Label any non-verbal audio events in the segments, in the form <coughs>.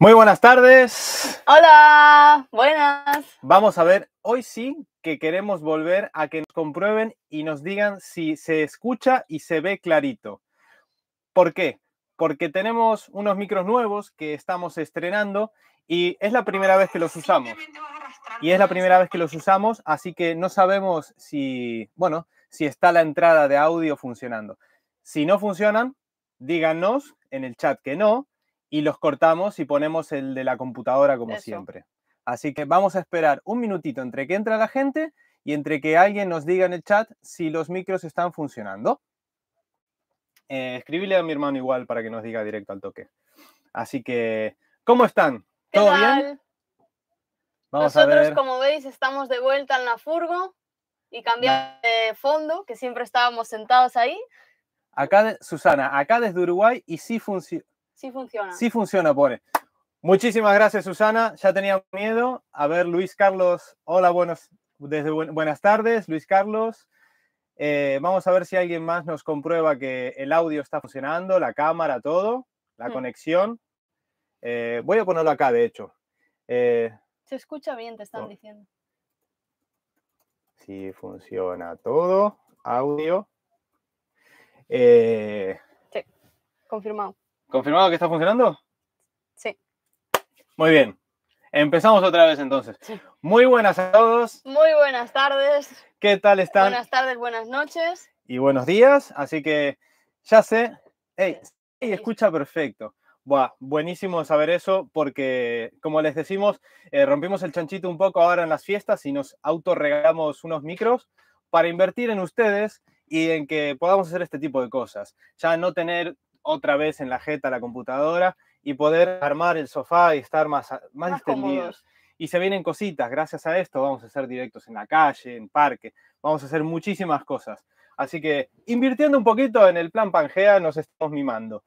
Muy buenas tardes. Hola, buenas. Vamos a ver, hoy sí que queremos volver a que nos comprueben y nos digan si se escucha y se ve clarito. ¿Por qué? Porque tenemos unos micros nuevos que estamos estrenando y es la primera vez que los usamos. Y es la primera vez que los usamos, así que no sabemos si, bueno, si está la entrada de audio funcionando. Si no funcionan, díganos en el chat que no y los cortamos y ponemos el de la computadora como siempre. Así que vamos a esperar un minutito entre que entra la gente y entre que alguien nos diga en el chat si los micros están funcionando. Eh, escribile a mi hermano igual para que nos diga directo al toque. Así que, ¿cómo están? ¿Todo bien? Nosotros, como veis, estamos de vuelta en la furgo y cambiamos de fondo, que siempre estábamos sentados ahí. Acá, Susana, acá desde Uruguay y sí funciona. Sí funciona. Sí funciona, pone. Muchísimas gracias, Susana. Ya tenía miedo. A ver, Luis Carlos. Hola, buenos, desde buenas tardes, Luis Carlos. Eh, vamos a ver si alguien más nos comprueba que el audio está funcionando, la cámara, todo, la conexión. Eh, voy a ponerlo acá, de hecho. Eh, Se escucha bien, te están oh. diciendo. Sí, funciona todo. Audio. sí, confirmado. ¿Confirmado que está funcionando? Sí. Muy bien. Empezamos otra vez entonces. Muy buenas a todos. Muy buenas tardes. ¿Qué tal están? Buenas tardes, buenas noches. Y buenos días. Así que ya sé. y escucha perfecto. Buah, buenísimo saber eso porque, como les decimos, eh, rompimos el chanchito un poco ahora en las fiestas y nos autorregamos unos micros para invertir en ustedes y en que podamos hacer este tipo de cosas. Ya no tener otra vez en la jeta la computadora y poder armar el sofá y estar más, más, extendidos. Y se vienen cositas, gracias a esto vamos a hacer directos en la calle, en parque, vamos a hacer muchísimas cosas. Así que invirtiendo un poquito en el plan Pangea nos estamos mimando.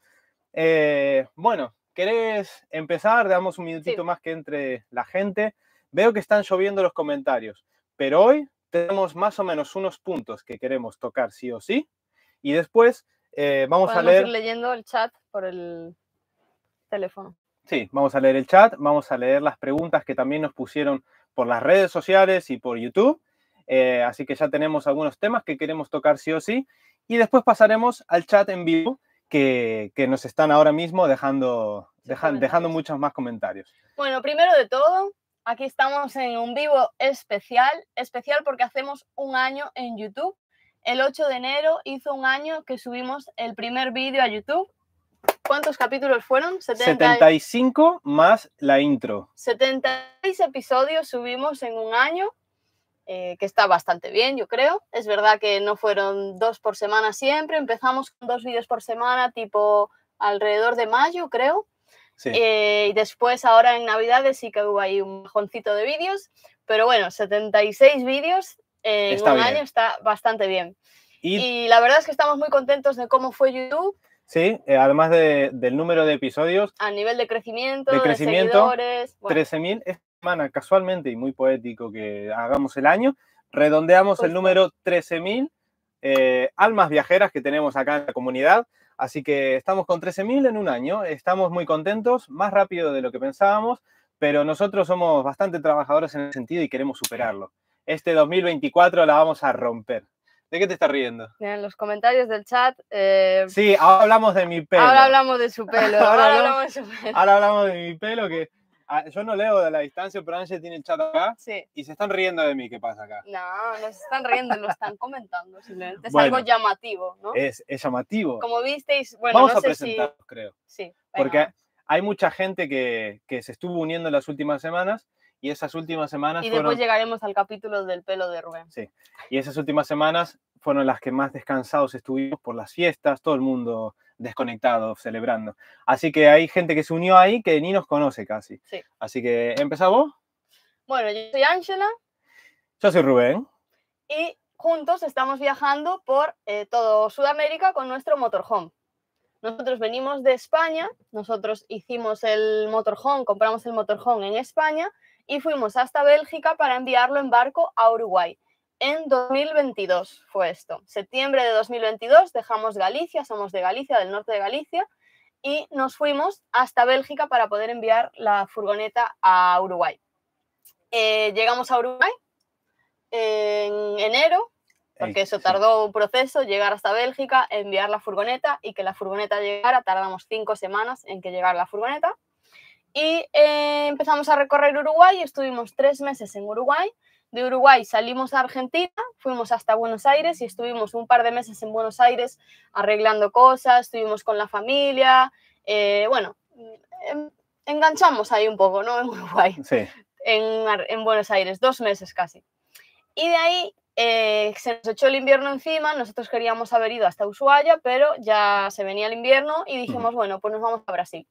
Eh, bueno, ¿querés empezar? Damos un minutito más que entre la gente. Veo que están lloviendo los comentarios, pero hoy tenemos más o menos unos puntos que queremos tocar sí o sí. Y después eh, vamos a leer. ir leyendo el chat por el teléfono. Sí, vamos a leer el chat, vamos a leer las preguntas que también nos pusieron por las redes sociales y por YouTube. Eh, así que ya tenemos algunos temas que queremos tocar sí o sí. Y después pasaremos al chat en vivo que, nos están ahora mismo dejando, dejando muchos más comentarios. Bueno, primero de todo, aquí estamos en un vivo especial, especial porque hacemos un año en YouTube el 8 de enero hizo un año que subimos el primer vídeo a YouTube. ¿Cuántos capítulos fueron? 75 más la intro. 76 episodios subimos en un año, eh, que está bastante bien, yo creo. Es verdad que no fueron dos por semana siempre, empezamos con dos vídeos por semana, tipo alrededor de mayo, creo. Sí. Eh, y después ahora en Navidades sí que hubo ahí un bajoncito de vídeos, pero bueno, 76 vídeos en un año está bastante bien. Y, la verdad es que estamos muy contentos de cómo fue YouTube. Sí, eh, además del número de episodios. A nivel de crecimiento, de, crecimiento, seguidores. 13.000 esta semana, casualmente y muy poético que hagamos el año. Redondeamos el número 13.000 eh, almas viajeras que tenemos acá en la comunidad. Así que estamos con 13.000 en un año. Estamos muy contentos, más rápido de lo que pensábamos, pero nosotros somos bastante trabajadores en el sentido y queremos superarlo este 2024 la vamos a romper. ¿De qué te estás riendo? En los comentarios del chat. Eh, sí, ahora hablamos de mi pelo. Ahora hablamos de su pelo. <laughs> ahora, hablamos, de su pelo. Ahora hablamos de mi pelo que. Ah, yo no leo de la distancia, pero Ángel tiene el chat acá sí. y se están riendo de mí. ¿Qué pasa acá? No, no se están riendo, lo están comentando. es algo llamativo, ¿no? Es, llamativo. Como visteis, bueno, vamos a presentarlos, creo. Sí. Porque hay mucha gente que, que se estuvo uniendo en las últimas semanas y esas últimas semanas... Y después llegaremos al capítulo del pelo de Rubén. Sí, y esas últimas semanas fueron las que más descansados estuvimos por las fiestas, todo el mundo desconectado, celebrando. Así que hay gente que se unió ahí que ni nos conoce casi. Sí. Así que, ¿empezamos? Bueno, yo soy Ángela. Yo soy Rubén. Y juntos estamos viajando por eh, todo Sudamérica con nuestro motorhome. Nosotros venimos de España, nosotros hicimos el motorhome, compramos el motorhome en España y fuimos hasta Bélgica para enviarlo en barco a Uruguay. En 2022 fue esto. Septiembre de 2022 dejamos Galicia, somos de Galicia, del norte de Galicia, y nos fuimos hasta Bélgica para poder enviar la furgoneta a Uruguay. Eh, llegamos a Uruguay en enero, porque eso tardó un proceso, llegar hasta Bélgica, enviar la furgoneta y que la furgoneta llegara, tardamos cinco semanas en que llegara la furgoneta y eh, empezamos a recorrer Uruguay. Estuvimos tres meses en Uruguay. De Uruguay salimos a Argentina, fuimos hasta Buenos Aires y estuvimos un par de meses en Buenos Aires arreglando cosas, estuvimos con la familia. Eh, bueno, em, enganchamos ahí un poco, ¿no? <laughs> En Uruguay. Sí. En, Buenos Aires, dos meses casi. Y de ahí eh, se nos echó el invierno encima, nosotros queríamos haber ido hasta Ushuaia, pero ya se venía el invierno y dijimos, bueno, pues nos vamos a Brasil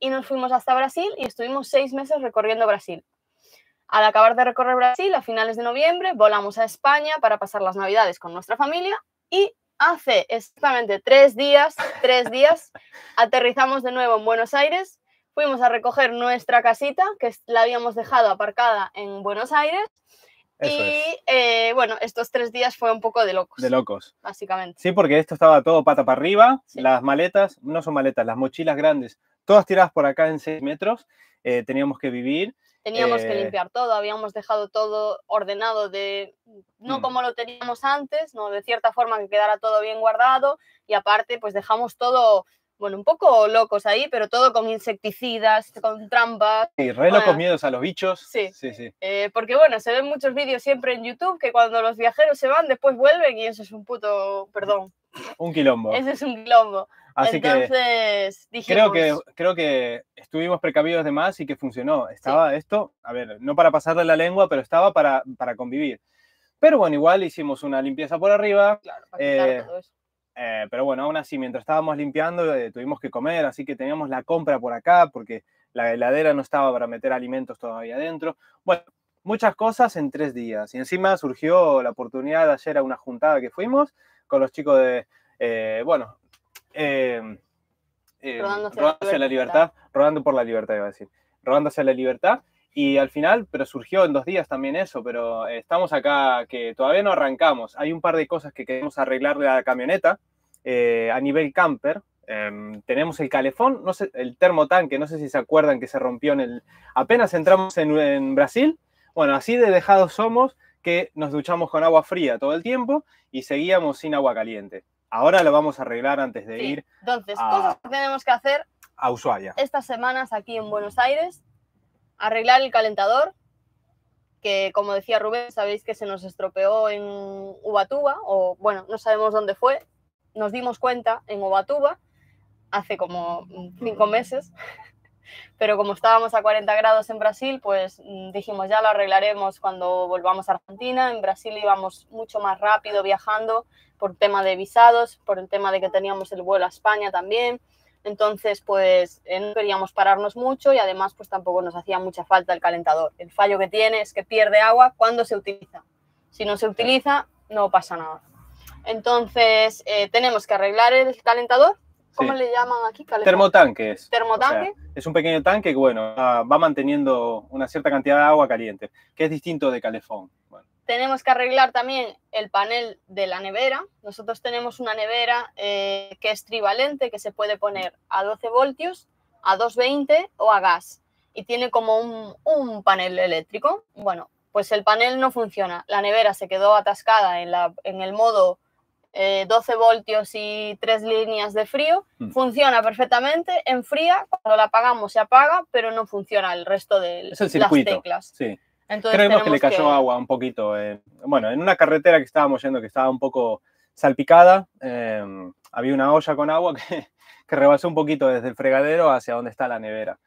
y nos fuimos hasta Brasil y estuvimos seis meses recorriendo Brasil. Al acabar de recorrer Brasil, a finales de noviembre, volamos a España para pasar las Navidades con nuestra familia y hace exactamente tres días, tres días, aterrizamos de nuevo en Buenos Aires, fuimos a recoger nuestra casita, que la habíamos dejado aparcada en Buenos Aires, y eh, bueno, estos tres días fue un poco de locos. De locos. Básicamente. Sí, porque esto estaba todo pata para arriba, las maletas, no son maletas, las mochilas grandes todas tiradas por acá en 6 metros, eh, teníamos que vivir. Teníamos que eh, limpiar todo, habíamos dejado todo ordenado, de no mm. como lo teníamos antes, no de cierta forma que quedara todo bien guardado y aparte pues dejamos todo bueno, un poco locos ahí, pero todo con insecticidas, con trampas. Y re locos miedos a los bichos. Sí, sí, sí. Eh, porque bueno, se ven muchos vídeos siempre en YouTube que cuando los viajeros se van, después vuelven y eso es un puto, perdón. Un quilombo. Eso es un quilombo. Así que creo que creo que estuvimos precavidos de más y que funcionó. Estaba esto, a ver, no para pasarle la lengua, pero estaba para, para convivir. Pero bueno, igual hicimos una limpieza por arriba. Claro, eh, eh, pero bueno, aún así, mientras estábamos limpiando, eh, tuvimos que comer, así que teníamos la compra por acá, porque la heladera no estaba para meter alimentos todavía dentro. Bueno, muchas cosas en tres días. Y encima surgió la oportunidad de ayer a una juntada que fuimos con los chicos de, eh, bueno, eh, la libertad. rodando por la libertad, iba a decir, hacia la libertad. Y al final, pero surgió en dos días también eso, pero eh, estamos acá que todavía no arrancamos. Hay un par de cosas que queremos arreglar a la camioneta eh, a nivel camper. Em, tenemos el calefón, no sé, el termotanque, no sé si se acuerdan que se rompió en el... Apenas entramos en, en Brasil, bueno, así de dejados somos que nos duchamos con agua fría todo el tiempo y seguíamos sin agua caliente. Ahora lo vamos a arreglar antes de ir. Entonces, cosas que tenemos que hacer a Ushuaia. Estas semanas aquí en Buenos Aires, arreglar el calentador, que como decía Rubén, sabéis que se nos estropeó en Ubatuba, o bueno, no sabemos dónde fue, nos dimos cuenta en Ubatuba hace como cinco meses pero como estábamos a 40 grados en Brasil, pues mm, dijimos ya lo arreglaremos cuando volvamos a Argentina. En Brasil íbamos mucho más rápido viajando por tema de visados, por el tema de que teníamos el vuelo a España también. Entonces, pues no queríamos pararnos mucho y además, pues tampoco nos hacía mucha falta el calentador. El fallo que tiene es que pierde agua cuando se utiliza. Si no se utiliza, no pasa nada. Entonces, eh, tenemos que arreglar el calentador ¿Cómo le llaman aquí? Calefón? Termotanque es. Termotanque. es un pequeño tanque que, bueno, ah, va manteniendo una cierta cantidad de agua caliente, que es distinto de calefón. Tenemos que arreglar también el panel de la nevera. Nosotros tenemos una nevera eh, que es trivalente, que se puede poner a 12 voltios, a 220 o a gas. Y tiene como un, panel eléctrico. Bueno, pues el panel no funciona. La nevera se quedó atascada en, la, en el modo 12 eh, voltios y tres líneas de frío, mm. funciona perfectamente, enfría, cuando la apagamos se apaga, pero no funciona el resto de circuito, las teclas. Sí. Creemos que le cayó agua un poquito. Eh, bueno, en una carretera que estábamos yendo que estaba un poco salpicada, em, había una olla con agua <laughs> que, rebasó un poquito desde el fregadero hacia donde está la nevera.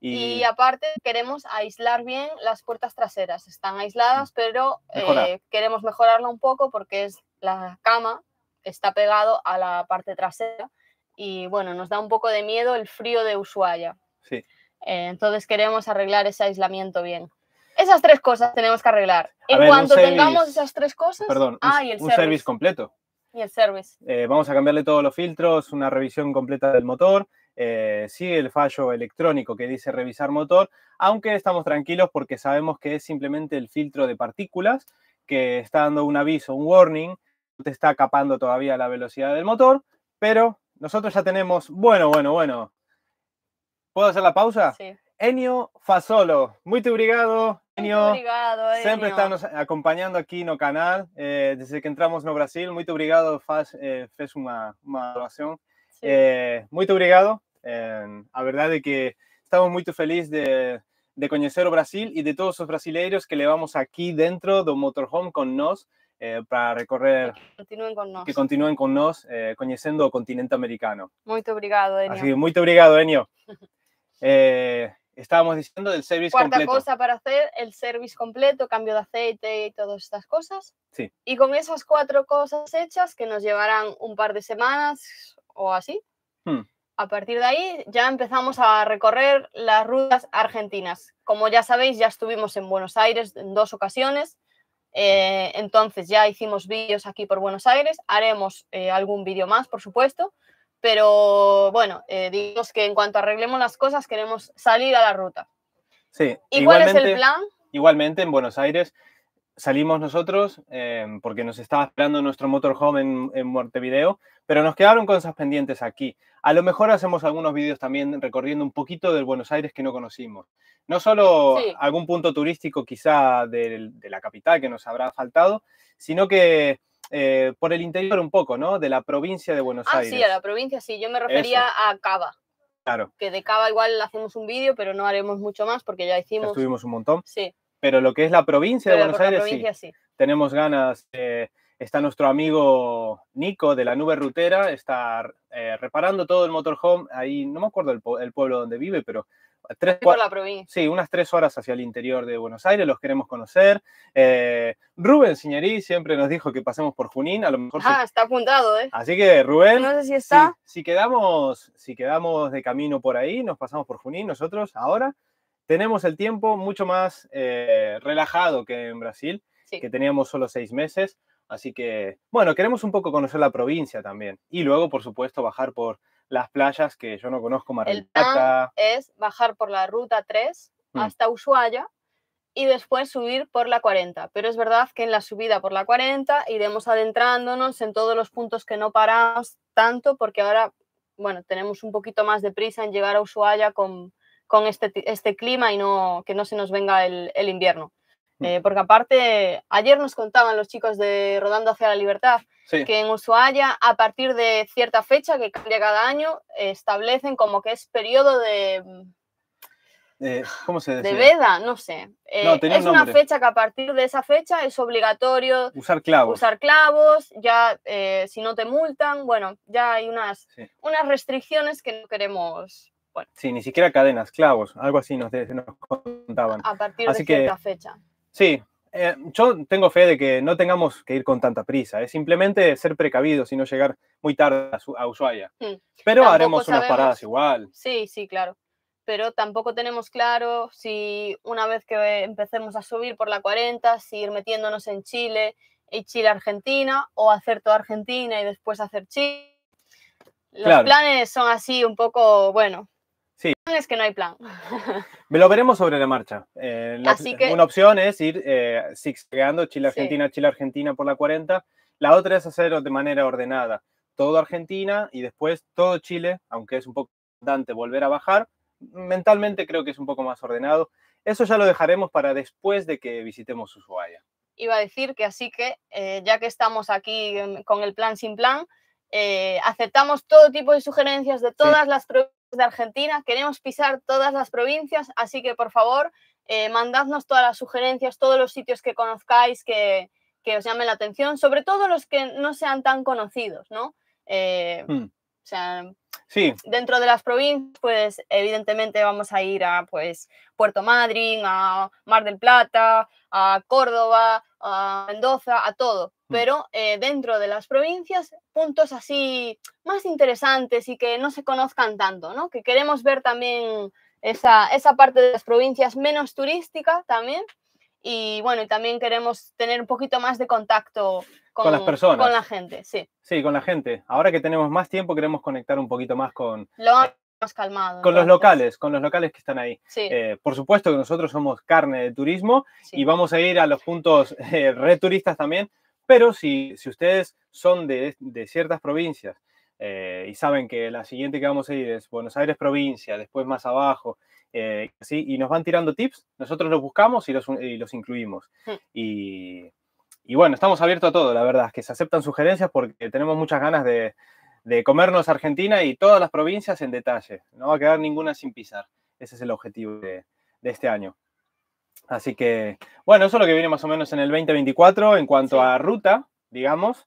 Y... aparte queremos aislar bien las puertas traseras. Están aisladas, mm. pero eh, queremos mejorarlo un poco porque es la cama está pegado a la parte trasera y bueno, nos da un poco de miedo el frío de Ushuaia. Sí. Eh, entonces queremos arreglar ese aislamiento bien. Esas tres cosas tenemos que arreglar. en cuanto tengamos esas tres cosas, un, servicio service. completo. Y el service. Eh, vamos a cambiarle todos los filtros, una revisión completa del motor. sigue eh, sí, el fallo electrónico que dice revisar motor, aunque estamos tranquilos porque sabemos que es simplemente el filtro de partículas que está dando un aviso, un warning, te está capando todavía la velocidad del motor, pero nosotros ya tenemos, bueno, bueno, bueno. ¿Puedo hacer la pausa? Sí. Enio Fasolo, muy obrigado, Enio. siempre obrigado, Enio. acompañando aquí en no canal, eh, desde que entramos no Brasil. Muito obrigado, faz, eh, fez una donación. Sí. Eh, muy obrigado. Eh, la verdad de que estamos muy felices de, de conocer o Brasil y de todos los brasileiros que le vamos aquí dentro de Motorhome con nosotros. Eh, para recorrer continúen con que continúen con nos eh, continente americano. Muchas obrigado, Enio. Así Enio. <laughs> Eh, estábamos diciendo del service completo. Cuarta cosa para hacer, el service completo, cambio de aceite y todas estas cosas. Sí. Y con esas cuatro cosas hechas, que nos llevarán un par de semanas o así, hmm. a partir de ahí ya empezamos a recorrer las rutas argentinas. Como ya sabéis, ya estuvimos en Buenos Aires en dos ocasiones. Eh, entonces ya hicimos vídeos aquí por Buenos Aires, haremos eh, algún vídeo más, por supuesto, pero bueno, eh, digamos que en cuanto arreglemos las cosas queremos salir a la ruta. Sí. ¿Y cuál es el plan? Igualmente en Buenos Aires salimos nosotros em, porque nos estaba esperando nuestro motorhome en, en Montevideo, pero nos quedaron cosas pendientes aquí. A lo mejor hacemos algunos vídeos también recorriendo un poquito del Buenos Aires que no conocimos. No solo algún punto turístico quizá de, la capital que nos habrá faltado, sino que eh, por el interior un poco, ¿no? De la provincia de Buenos Aires. Ah, sí, a la provincia, sí. Yo me refería a Cava. Claro. Que de Cava igual hacemos un vídeo, pero no haremos mucho más porque ya hicimos... estuvimos un montón. Sí. Pero lo que es la provincia de Buenos Aires, sí. Tenemos ganas. Eh, está nuestro amigo Nico de la Nube Rutera, está eh, reparando todo el motorhome. Ahí no me acuerdo el, pueblo donde vive, pero Tres, por Sí, unas tres horas hacia el interior de Buenos Aires, los queremos conocer. Eh, Rubén señorí, siempre nos dijo que pasemos por Junín, a lo mejor. Ah, está apuntado, ¿eh? Así que, Rubén. No sé si está. si, quedamos, si quedamos de camino por ahí, nos pasamos por Junín nosotros ahora tenemos el tiempo mucho más eh, relajado que en Brasil, que teníamos solo seis meses. Así que, bueno, queremos un poco conocer la provincia también. Y luego, por supuesto, bajar por las playas que yo no conozco, más El plan es bajar por la ruta 3 mm. hasta Ushuaia y después subir por la 40. Pero es verdad que en la subida por la 40 iremos adentrándonos en todos los puntos que no paramos tanto porque ahora, bueno, tenemos un poquito más de prisa en llegar a Ushuaia con con este, este clima y no, que no se nos venga el, invierno. Mm. Eh, porque aparte, ayer nos contaban los chicos de Rodando hacia la Libertad que en Ushuaia, a partir de cierta fecha que cambia cada año, establecen como que es periodo de... se De veda, no sé. Eh, es una fecha que a partir de esa fecha es obligatorio usar clavos. Usar clavos, ya eh, si no te multan, bueno, ya hay unas, unas restricciones que no queremos Sí, ni siquiera cadenas, clavos, algo así nos, nos contaban. A partir de cierta fecha. Sí, eh, yo tengo fe de que no tengamos que ir con tanta prisa, es simplemente ser precavidos y no llegar muy tarde a, Ushuaia. Hmm. Pero haremos unas paradas igual. Sí, sí, claro. Pero tampoco tenemos claro si una vez que empecemos a subir por la 40, si ir metiéndonos en Chile y Chile-Argentina, o hacer toda Argentina y después hacer Chile. Los planes son así un poco, bueno, Sí. Es que no hay plan. Me <laughs> lo veremos sobre la marcha. Eh, una opción es ir eh, Chile-Argentina, Chile-Argentina por la 40. La otra es hacerlo de manera ordenada. Todo Argentina y después todo Chile, aunque es un poco importante volver a bajar. Mentalmente creo que es un poco más ordenado. Eso ya lo dejaremos para después de que visitemos Ushuaia. Iba a decir que así que, eh, ya que estamos aquí con el plan sin plan, eh, aceptamos todo tipo de sugerencias de todas las de Argentina, queremos pisar todas las provincias, así que por favor, eh, mandadnos todas las sugerencias, todos los sitios que conozcáis que, os llamen la atención, sobre todo los que no sean tan conocidos, ¿no? Eh, hmm. O sea, sí. dentro de las provincias, pues evidentemente vamos a ir a pues, Puerto Madryn, a Mar del Plata, a Córdoba, a Mendoza, a todo pero eh, dentro de las provincias puntos así más interesantes y que no se conozcan tanto, ¿no? Que queremos ver también esa, esa parte de las provincias menos turística también y bueno, y también queremos tener un poquito más de contacto con, las personas. Con la gente, sí. Sí, con la gente. Ahora que tenemos más tiempo queremos conectar un poquito más con... Lo más calmado. Con los locales, con los locales que están ahí. Sí. Eh, por supuesto que nosotros somos carne de turismo y vamos a ir a los puntos <laughs> eh, turistas también pero si, ustedes son de, ciertas provincias eh, y saben que la siguiente que vamos a ir es Buenos Aires provincia, después más abajo, eh, ¿sí? y nos van tirando tips, nosotros los buscamos y los, incluimos. Mm. Y, bueno, estamos abiertos a todo, la verdad, que se aceptan sugerencias porque tenemos muchas ganas de, comernos Argentina y todas las provincias en detalle. No va a quedar ninguna sin pisar. Ese es el objetivo de este año. Así que, bueno, eso es lo que viene más o menos en el 2024 en cuanto a ruta, digamos.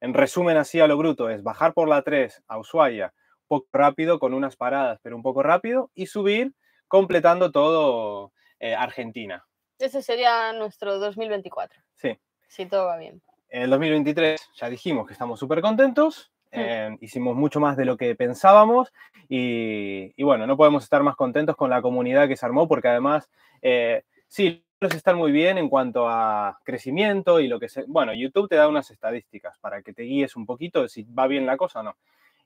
En resumen, así a lo bruto, es bajar por la 3 a Ushuaia, un poco rápido, con unas paradas, pero un poco rápido, y subir completando todo eh, Argentina. Ese sería nuestro 2024. Sí. Si todo va bien. En el 2023 ya dijimos que estamos súper contentos, mm. eh, hicimos mucho más de lo que pensábamos y, y, bueno, no podemos estar más contentos con la comunidad que se armó porque además eh, Sí, los están muy bien en cuanto a crecimiento y lo que sea. Bueno, YouTube te da unas estadísticas para que te guíes un poquito si va bien la cosa o no.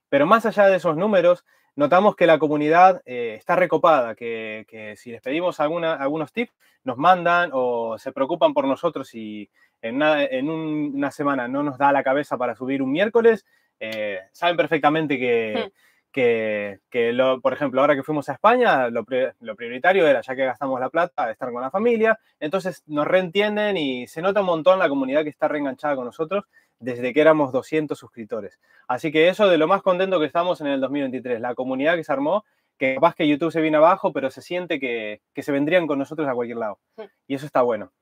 Pero más allá de esos números, notamos que la comunidad eh, está recopada, que, si les pedimos alguna, algunos tips, nos mandan o se preocupan por nosotros y en una, semana no nos da la cabeza para subir un miércoles, eh, saben perfectamente que. Hmm que, por ejemplo, ahora que fuimos a España, lo, prioritario era, ya que gastamos la plata, estar con la familia, entonces nos reentienden y se nota un montón la comunidad que está reenganchada con nosotros desde que éramos 200 suscriptores. Así que eso de lo más contento que estamos en el 2023, la comunidad que se armó, que capaz que YouTube se viene abajo, pero se siente que, que se vendrían con nosotros a cualquier lado. Y eso está bueno.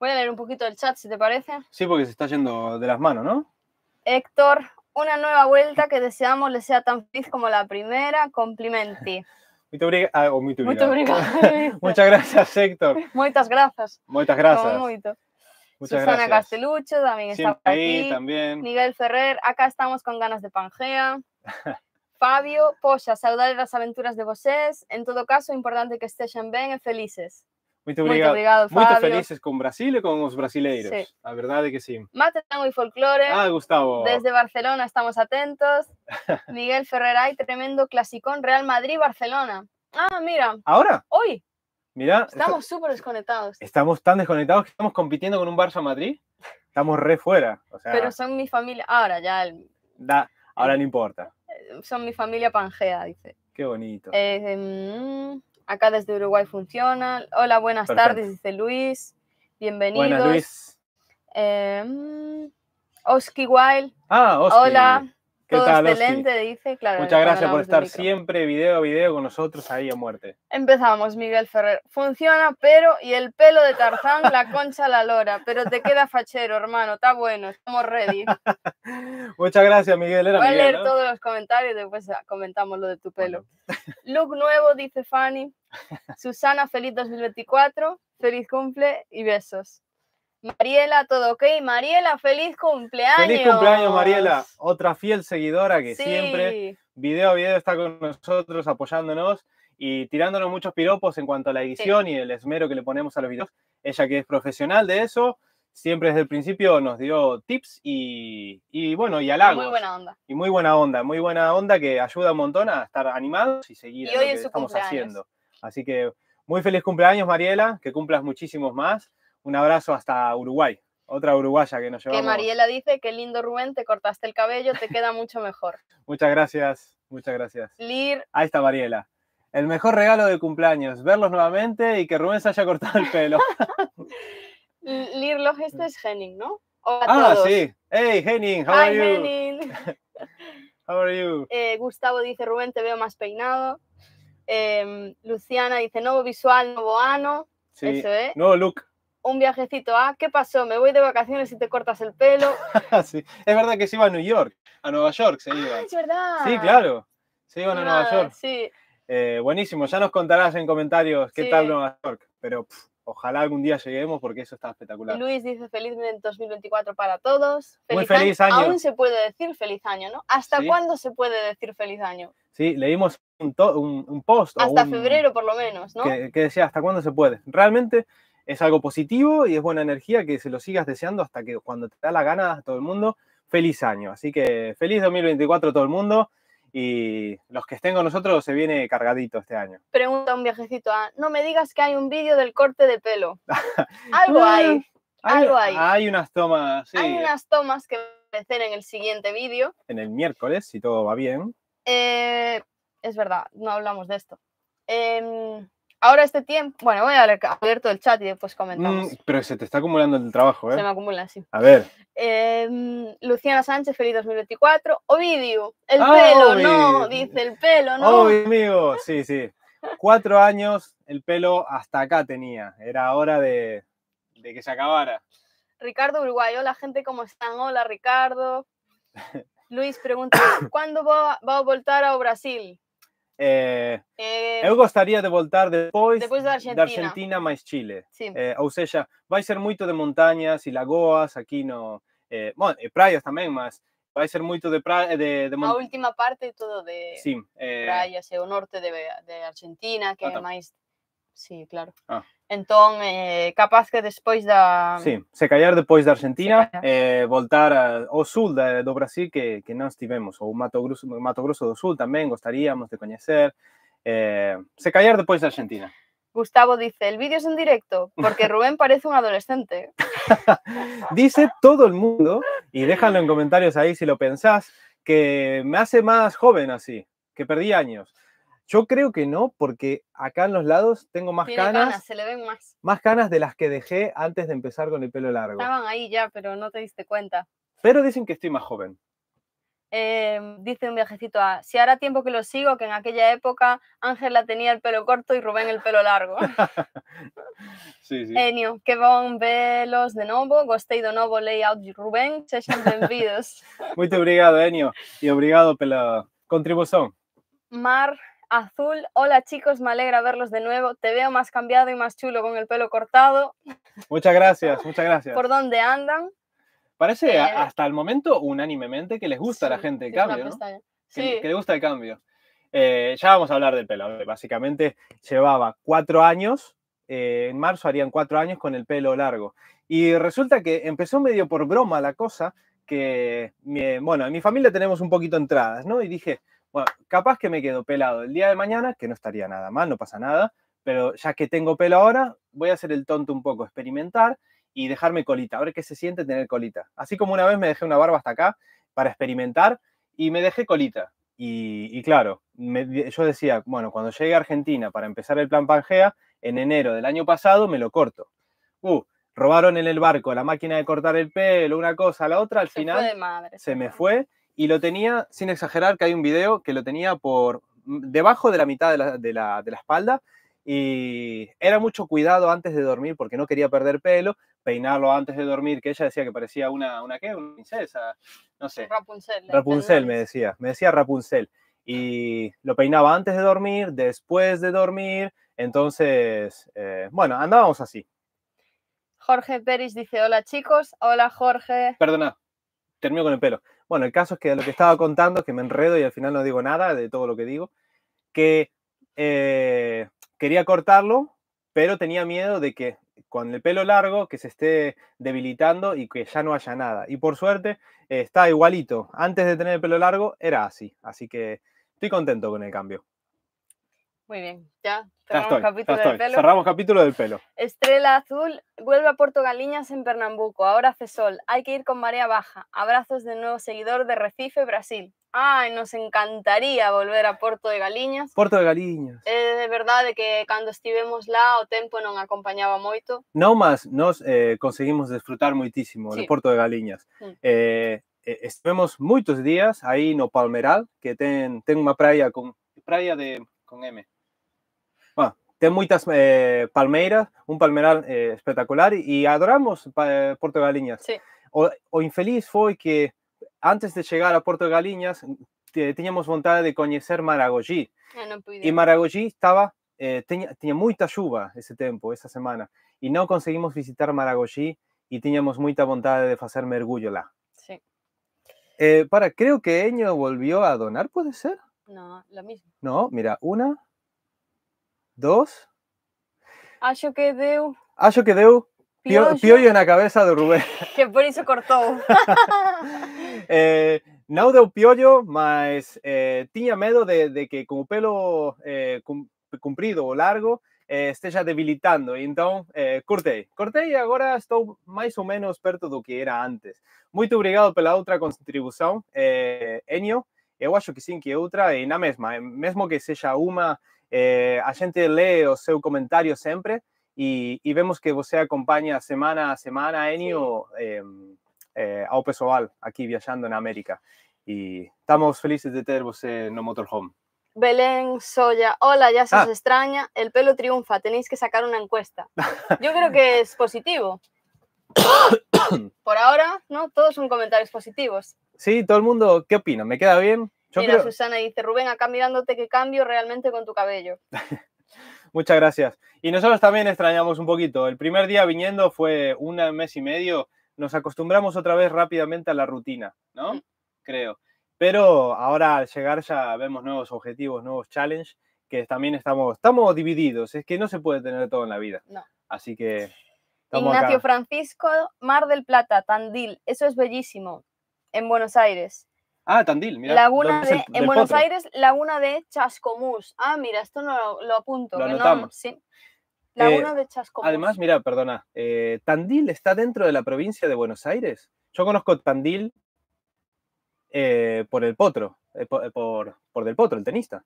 Voy a leer un poquito el chat, si te parece. Sí, porque se está yendo de las manos, ¿no? Héctor una nueva vuelta que deseamos le sea tan feliz como la primera. Complimenti. Muchas gracias, Héctor. Muchas gracias. Muchas gracias. Muchas Susana gracias. también está aquí. Miguel Ferrer, acá estamos con ganas de Pangea. <laughs> Fabio, poxa, de las aventuras de vocês. En todo caso, importante que estén bien y felices. Muito obrigado. felices con Brasil y con los brasileiros. la verdad de que sí. Mate Tango y Folclore. Ah, Gustavo. Desde Barcelona estamos atentos. <laughs> Miguel Ferrera y tremendo clasicón Real Madrid-Barcelona. Ah, mira. ¿Ahora? Hoy. Mira. Estamos súper desconectados. Estamos tan desconectados que estamos compitiendo con un Barça-Madrid. Estamos re fuera. Pero son mi familia. Ahora ya. Da, ahora no importa. Eh, son mi familia Pangea, dice. Qué bonito. Eh, em, Acá desde Uruguay funciona. Hola, buenas tardes, dice Luis. Bienvenidos. Luis. Eh, mm, Oski Wild. Ah, Oski. Hola excelente, dice, claro. Muchas gracias por estar siempre video a video con nosotros ahí a muerte. Empezamos, Miguel Ferrer. Funciona, pero, y el pelo de Tarzán, la <laughs> concha la lora, pero te queda fachero, hermano, está bueno, estamos ready. <laughs> Muchas gracias, Miguel. Era Voy a leer todos los comentarios y después comentamos lo de tu pelo. <laughs> Look nuevo, dice Fanny. Susana, feliz 2024, feliz cumple y besos. Mariela, todo ok. Mariela, feliz cumpleaños. Feliz cumpleaños, Mariela. Otra fiel seguidora que siempre, video a video, está con nosotros apoyándonos y tirándonos muchos piropos en cuanto a la edición y el esmero que le ponemos a los videos. Ella que es profesional de eso, siempre desde el principio nos dio tips y, bueno, y halagos. Muy buena onda. Y muy buena onda, muy buena onda que ayuda un montón a estar animados y seguir lo que estamos haciendo. Así que muy feliz cumpleaños, Mariela, que cumplas muchísimos más. Un abrazo hasta Uruguay. Otra uruguaya que nos llevamos. Que Mariela dice, qué lindo Rubén, te cortaste el cabello, te queda mucho mejor. <laughs> muchas gracias, muchas gracias. Lir. Ahí está Mariela. El mejor regalo de cumpleaños, verlos nuevamente y que Rubén se haya cortado el pelo. <laughs> Lir este es Henning, ¿no? ah, sí. Hey, Henning, how are you? Henning. <laughs> how are you? Eh, Gustavo dice, Rubén, te veo más peinado. Em, Luciana dice, nuevo visual, nuevo ano. Sí, Eso, ¿eh? nuevo look un viajecito a, ah, ¿qué pasó? Me voy de vacaciones y te cortas el pelo. <laughs> sí. Es verdad que se iba a New York, a Nueva York se ah, iba. es verdad. Sí, claro. Se iban a Nueva York. Sí. Eh, buenísimo, ya nos contarás en comentarios qué tal Nueva York, pero ojalá algún día lleguemos porque eso está espectacular. Luis dice feliz 2024 para todos. Muy feliz año. Aún se puede decir feliz año, ¿no? ¿Hasta cuándo se puede decir feliz año? Sí, leímos un, post. Hasta febrero por lo menos, ¿no? que decía, ¿hasta cuándo se puede? Realmente es algo positivo y es buena energía que se lo sigas deseando hasta que cuando te da la gana a todo el mundo, feliz año. Así que feliz 2024 a todo el mundo y los que estén con nosotros se viene cargadito este año. Pregunta un viajecito a, ¿ah? no me digas que hay un vídeo del corte de pelo. <laughs> algo hay, algo hay. Hay unas tomas, sí. Hay unas tomas que aparecer en el siguiente vídeo. En el miércoles, si todo va bien. Eh, es verdad, no hablamos de esto. Eh, ahora este tiempo. Bueno, voy a abrir todo el chat y después comentamos. Mm, pero se te está acumulando el trabajo, ¿eh? Se me acumula, sí. A ver. Em, Luciana Sánchez, feliz 2024. Ovidio, el ah, pelo, no, dice el pelo, no. Ovidio, amigo. sí, sí. Cuatro años, el pelo hasta acá tenía. Era hora de, que se acabara. Ricardo Uruguay, hola gente, ¿cómo están? Hola Ricardo. Luis pregunta, <coughs> ¿cuándo va, va a voltar a Brasil? Eh, eh, eu gostaría de voltar depois, depois da Argentina, da Argentina mais Chile. Eh, ou seja, vai ser moito de montanhas e lagoas aquí no... Eh, bom, e praias tamén, mas vai ser moito de praia... De, de mont... A última parte todo de Sim, eh, praias é o norte de, de Argentina, que ah, é máis Sí, claro. Ah. Entonces, eh, capaz que después da... Sí, se callar después de Argentina, eh, voltar a, ao sul do Brasil que, que nós O Mato Grosso, Mato Grosso do Sul también gostaríamos de conocer. Eh, se callar después de Argentina. Gustavo dice, el vídeo es en directo, porque <laughs> Rubén parece un adolescente. <laughs> dice todo el mundo, y déjalo en comentarios ahí si lo pensás, que me hace más joven así, que perdí años. Yo creo que no, porque acá en los lados tengo más ganas canas. se le ven más. Más canas de las que dejé antes de empezar con el pelo largo. Estaban ahí ya, pero no te diste cuenta. Pero dicen que estoy más joven. Em, dice un viajecito a, si hará tiempo que lo sigo, que en aquella época Ángela tenía el pelo corto y Rubén el pelo largo. <laughs> sí, sí. Enio, que bon velos de nuevo, gostei de novo layout Rubén, bienvenidos. benvidos. Muito obrigado, Enio, y obrigado pela contribución. Mar azul. Hola chicos, me alegra verlos de nuevo. Te veo más cambiado y más chulo con el pelo cortado. Muchas gracias, muchas gracias. ¿Por dónde andan? Parece eh, hasta el momento unánimemente que les gusta a la gente el cambio, ¿no? Sí. Que, les gusta el cambio. Eh, ya vamos a hablar del pelo. Básicamente llevaba cuatro años, eh, en marzo harían cuatro años con el pelo largo. Y resulta que empezó medio por broma la cosa, que, bueno, en mi familia tenemos un poquito entradas, ¿no? Y dije, bueno, capaz que me quedo pelado el día de mañana, que no estaría nada mal, no pasa nada, pero ya que tengo pelo ahora, voy a hacer el tonto un poco, experimentar y dejarme colita, a ver qué se siente tener colita. Así como una vez me dejé una barba hasta acá para experimentar y me dejé colita. Y, claro, yo decía, bueno, cuando llegue a Argentina para empezar el plan Pangea, en enero del año pasado me lo corto. Uh, robaron en el barco la máquina de cortar el pelo, una cosa, la otra, al final se me fue y lo tenía, sin exagerar, que hay un video que lo tenía por mm, debajo de la mitad de la, espalda y era mucho cuidado antes de dormir porque no quería perder pelo, peinarlo antes de dormir, que ella decía que parecía una, una ¿qué? Una princesa, no sé. Rapunzel. Rapunzel me decía, me decía Rapunzel. Y lo peinaba antes de dormir, después de dormir, entonces, eh, bueno, andábamos así. Jorge Pérez dice, hola chicos, hola Jorge. Perdona, termino con el pelo. Bueno, el caso es que de lo que estaba contando, que me enredo y al final no digo nada de todo lo que digo, que eh, quería cortarlo, pero tenía miedo de que con el pelo largo, que se esté debilitando y que ya no haya nada. Y por suerte eh, está igualito. Antes de tener el pelo largo era así. Así que estoy contento con el cambio. Muy bien, ya cerramos capítulo del pelo. Cerramos capítulo del pelo. Estrella azul, vuelve a Puerto Galiñas en Pernambuco. Ahora hace sol, hay que ir con marea baja. Abrazos de nuevo seguidor de Recife, Brasil. Ay, nos encantaría volver a Puerto de Galiñas. Puerto de Galiñas. Eh, de verdad de que cuando estivemos lá o tempo nos acompañaba mucho. No más, nos eh, conseguimos disfrutar muchísimo de Puerto de Galiñas. Eh, estuvimos muchos estivemos días aí no Palmeral, que ten, una playa praia con praia de con M. Bueno, muchas muitas eh, palmeiras, un palmeral eh, espectacular y adoramos eh, Puerto Porto Galiñas. Sí. O, infeliz fue que antes de llegar a Puerto Galiñas teníamos vontade de conocer Maragogi. Ah, y Maragogi estaba eh, teña, ese tiempo, esa semana, y no conseguimos visitar Maragogi y teníamos moita vontade de facer mergullo lá. para, creo que Eño volvió a donar, ¿puede ser? No, lo mismo. No, mira, una, dos... Acho que deu... Acho que deu Piollo, piollo na cabeza do Rubén. <laughs> Que por iso cortou. <laughs> eh, non deu piollo, mas eh, tiña medo de, de que con o pelo eh, cumprido ou largo eh, estexa debilitando. E entón, eh, cortei. Cortei e agora estou máis ou menos perto do que era antes. Moito obrigado pela outra contribución, eh, Enio. Eu acho que sin que outra, e na mesma, eh, mesmo que sexa unha Eh, a gente lee o seu siempre y y vemos que usted acompaña semana a semana, Enio, eh, eh, a pessoal aquí viajando en América. y estamos felices de ter en el Motorhome. Belén Soya, hola, ya se os ah. extraña, el pelo triunfa, tenéis que sacar una encuesta. Yo creo que es positivo. <coughs> Por ahora, ¿no? Todos son comentarios positivos. Sí, todo el mundo, ¿qué opina? ¿Me queda bien? Susana dice, Rubén, acá mirándote que cambio realmente con tu cabello. <laughs> Muchas gracias. Y nosotros también extrañamos un poquito. El primer día viniendo fue un mes y medio. Nos acostumbramos otra vez rápidamente a la rutina, ¿no? Mm. Creo. Pero ahora al llegar ya vemos nuevos objetivos, nuevos challenges, que también estamos, estamos divididos. Es que no se puede tener todo en la vida. No. Así que... Ignacio acá. Francisco, Mar del Plata, Tandil. Eso es bellísimo. En Buenos Aires. Ah, Tandil, mira. en Buenos Aires, Laguna de Chascomús. Ah, mira, esto no lo, apunto. no, sí. Eh, Laguna de Chascomús. Además, mira, perdona, eh, Tandil está dentro de la provincia de Buenos Aires. Yo conozco Tandil eh, por el Potro, por, por, Del Potro, el tenista.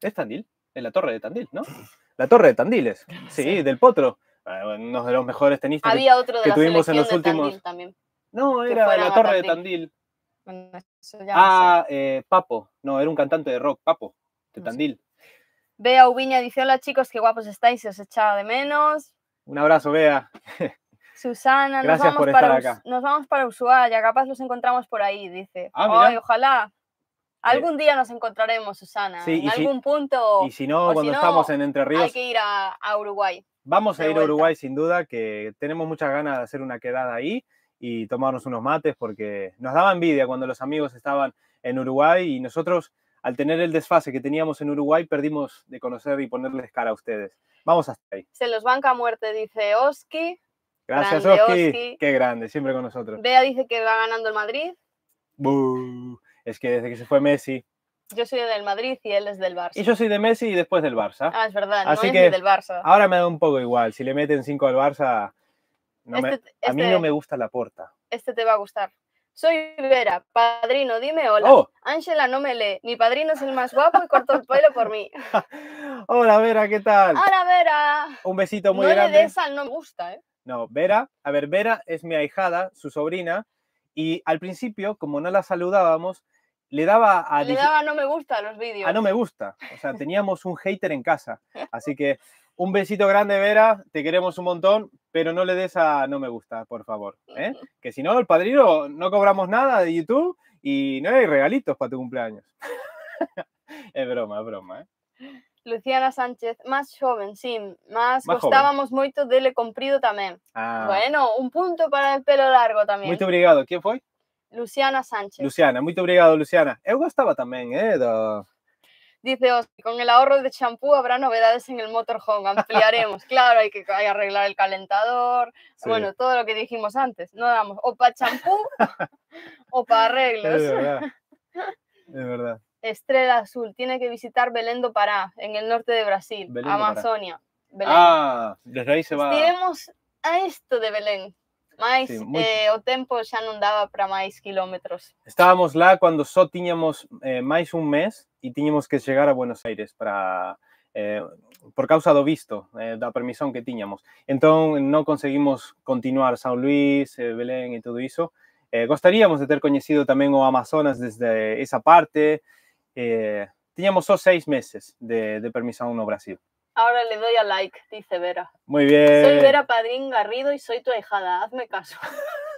Es Tandil, es la torre de Tandil, ¿no? La torre de Tandiles, <laughs> sí, sí. Del Potro. Ah, uno de los mejores tenistas que, tuvimos en los últimos. No, era la Torre de Tandil ah, eh, Papo. No, era un cantante de rock, Papo, de Tandil. Bea Ubiña dice, hola chicos, qué guapos estáis, os echaba de menos. Un abrazo, Bea. <laughs> Susana, nos vamos, para acá. nos vamos para Ushuaia, capaz los encontramos por ahí, dice. Ah, Ay, ojalá. Eh. Algún día nos encontraremos, Susana, en algún punto. Y si no, cuando estamos en Entre Ríos. Hay que ir a, Uruguay. Vamos a ir a Uruguay sin duda, que tenemos muchas ganas de hacer una quedada ahí y tomarnos unos mates porque nos daba envidia cuando los amigos estaban en Uruguay y nosotros al tener el desfase que teníamos en Uruguay perdimos de conocer y ponerles cara a ustedes. Vamos hasta ahí. Se los banca a muerte, dice Oski. Gracias, Oski. Qué grande, siempre con nosotros. Bea dice que va ganando el Madrid. es que desde que se fue Messi. Yo soy del Madrid y él es del Barça. Y yo soy de Messi y después del Barça. Ah, es verdad, Así no es del Barça. Ahora me da un poco igual. Si le meten 5 al Barça, este, a mí no me este gusta la porta. Este te va a gustar. Soy Vera, padrino, dime hola. Oh. Ángela no me lee, mi padrino es el más guapo y cortó el pelo por mí. <laughs> hola Vera, ¿qué tal? Hola Vera. Un besito muy no grande. no me gusta, ¿eh? No, Vera, a ver, Vera es mi ahijada, su sobrina, y al principio, como no la saludábamos, le daba a... Le daba no me gusta a los vídeos. A no me gusta, o sea, teníamos un hater en casa, así que un besito grande, Vera, te queremos un montón, pero no le des a no me gusta, por favor. ¿eh? <laughs> Que si no, el padrino no cobramos nada de YouTube y no hay regalitos para tu cumpleaños. <laughs> es broma, es broma. ¿eh? Luciana Sánchez, más joven, sí, más, más gostábamos mucho dele comprido también. Ah. Bueno, un punto para el pelo largo también. Muchas obrigado. ¿Quién fue? Luciana Sánchez. Luciana, muy obrigado, Luciana. Yo gustaba también, eh, Dice con el ahorro de champú habrá novedades en el motorhome, ampliaremos. <laughs> claro, hay que, arreglar el calentador, bueno, todo lo que dijimos antes. No damos o para champú <laughs> o para arreglos. Es verdad. Estrella Azul tiene que visitar Belén do Pará, en el norte de Brasil, Amazonia. Ah, desde ahí se va. a esto de Belén. Pero eh, o tempo já non para más kilómetros. Estábamos lá cuando só teníamos eh, más un un mes e que llegar a Buenos Aires para eh, por causa do visto, eh, la permisión que teníamos. Entonces, no conseguimos continuar São Luís, Belén y todo eso. gostaríamos de ter conocido también o Amazonas desde esa parte. teníamos só seis meses de, permisión en no Brasil. Ahora le doy a like, dice Vera. Muy bien. Soy Vera Padrín Garrido y soy tu ahijada, hazme caso.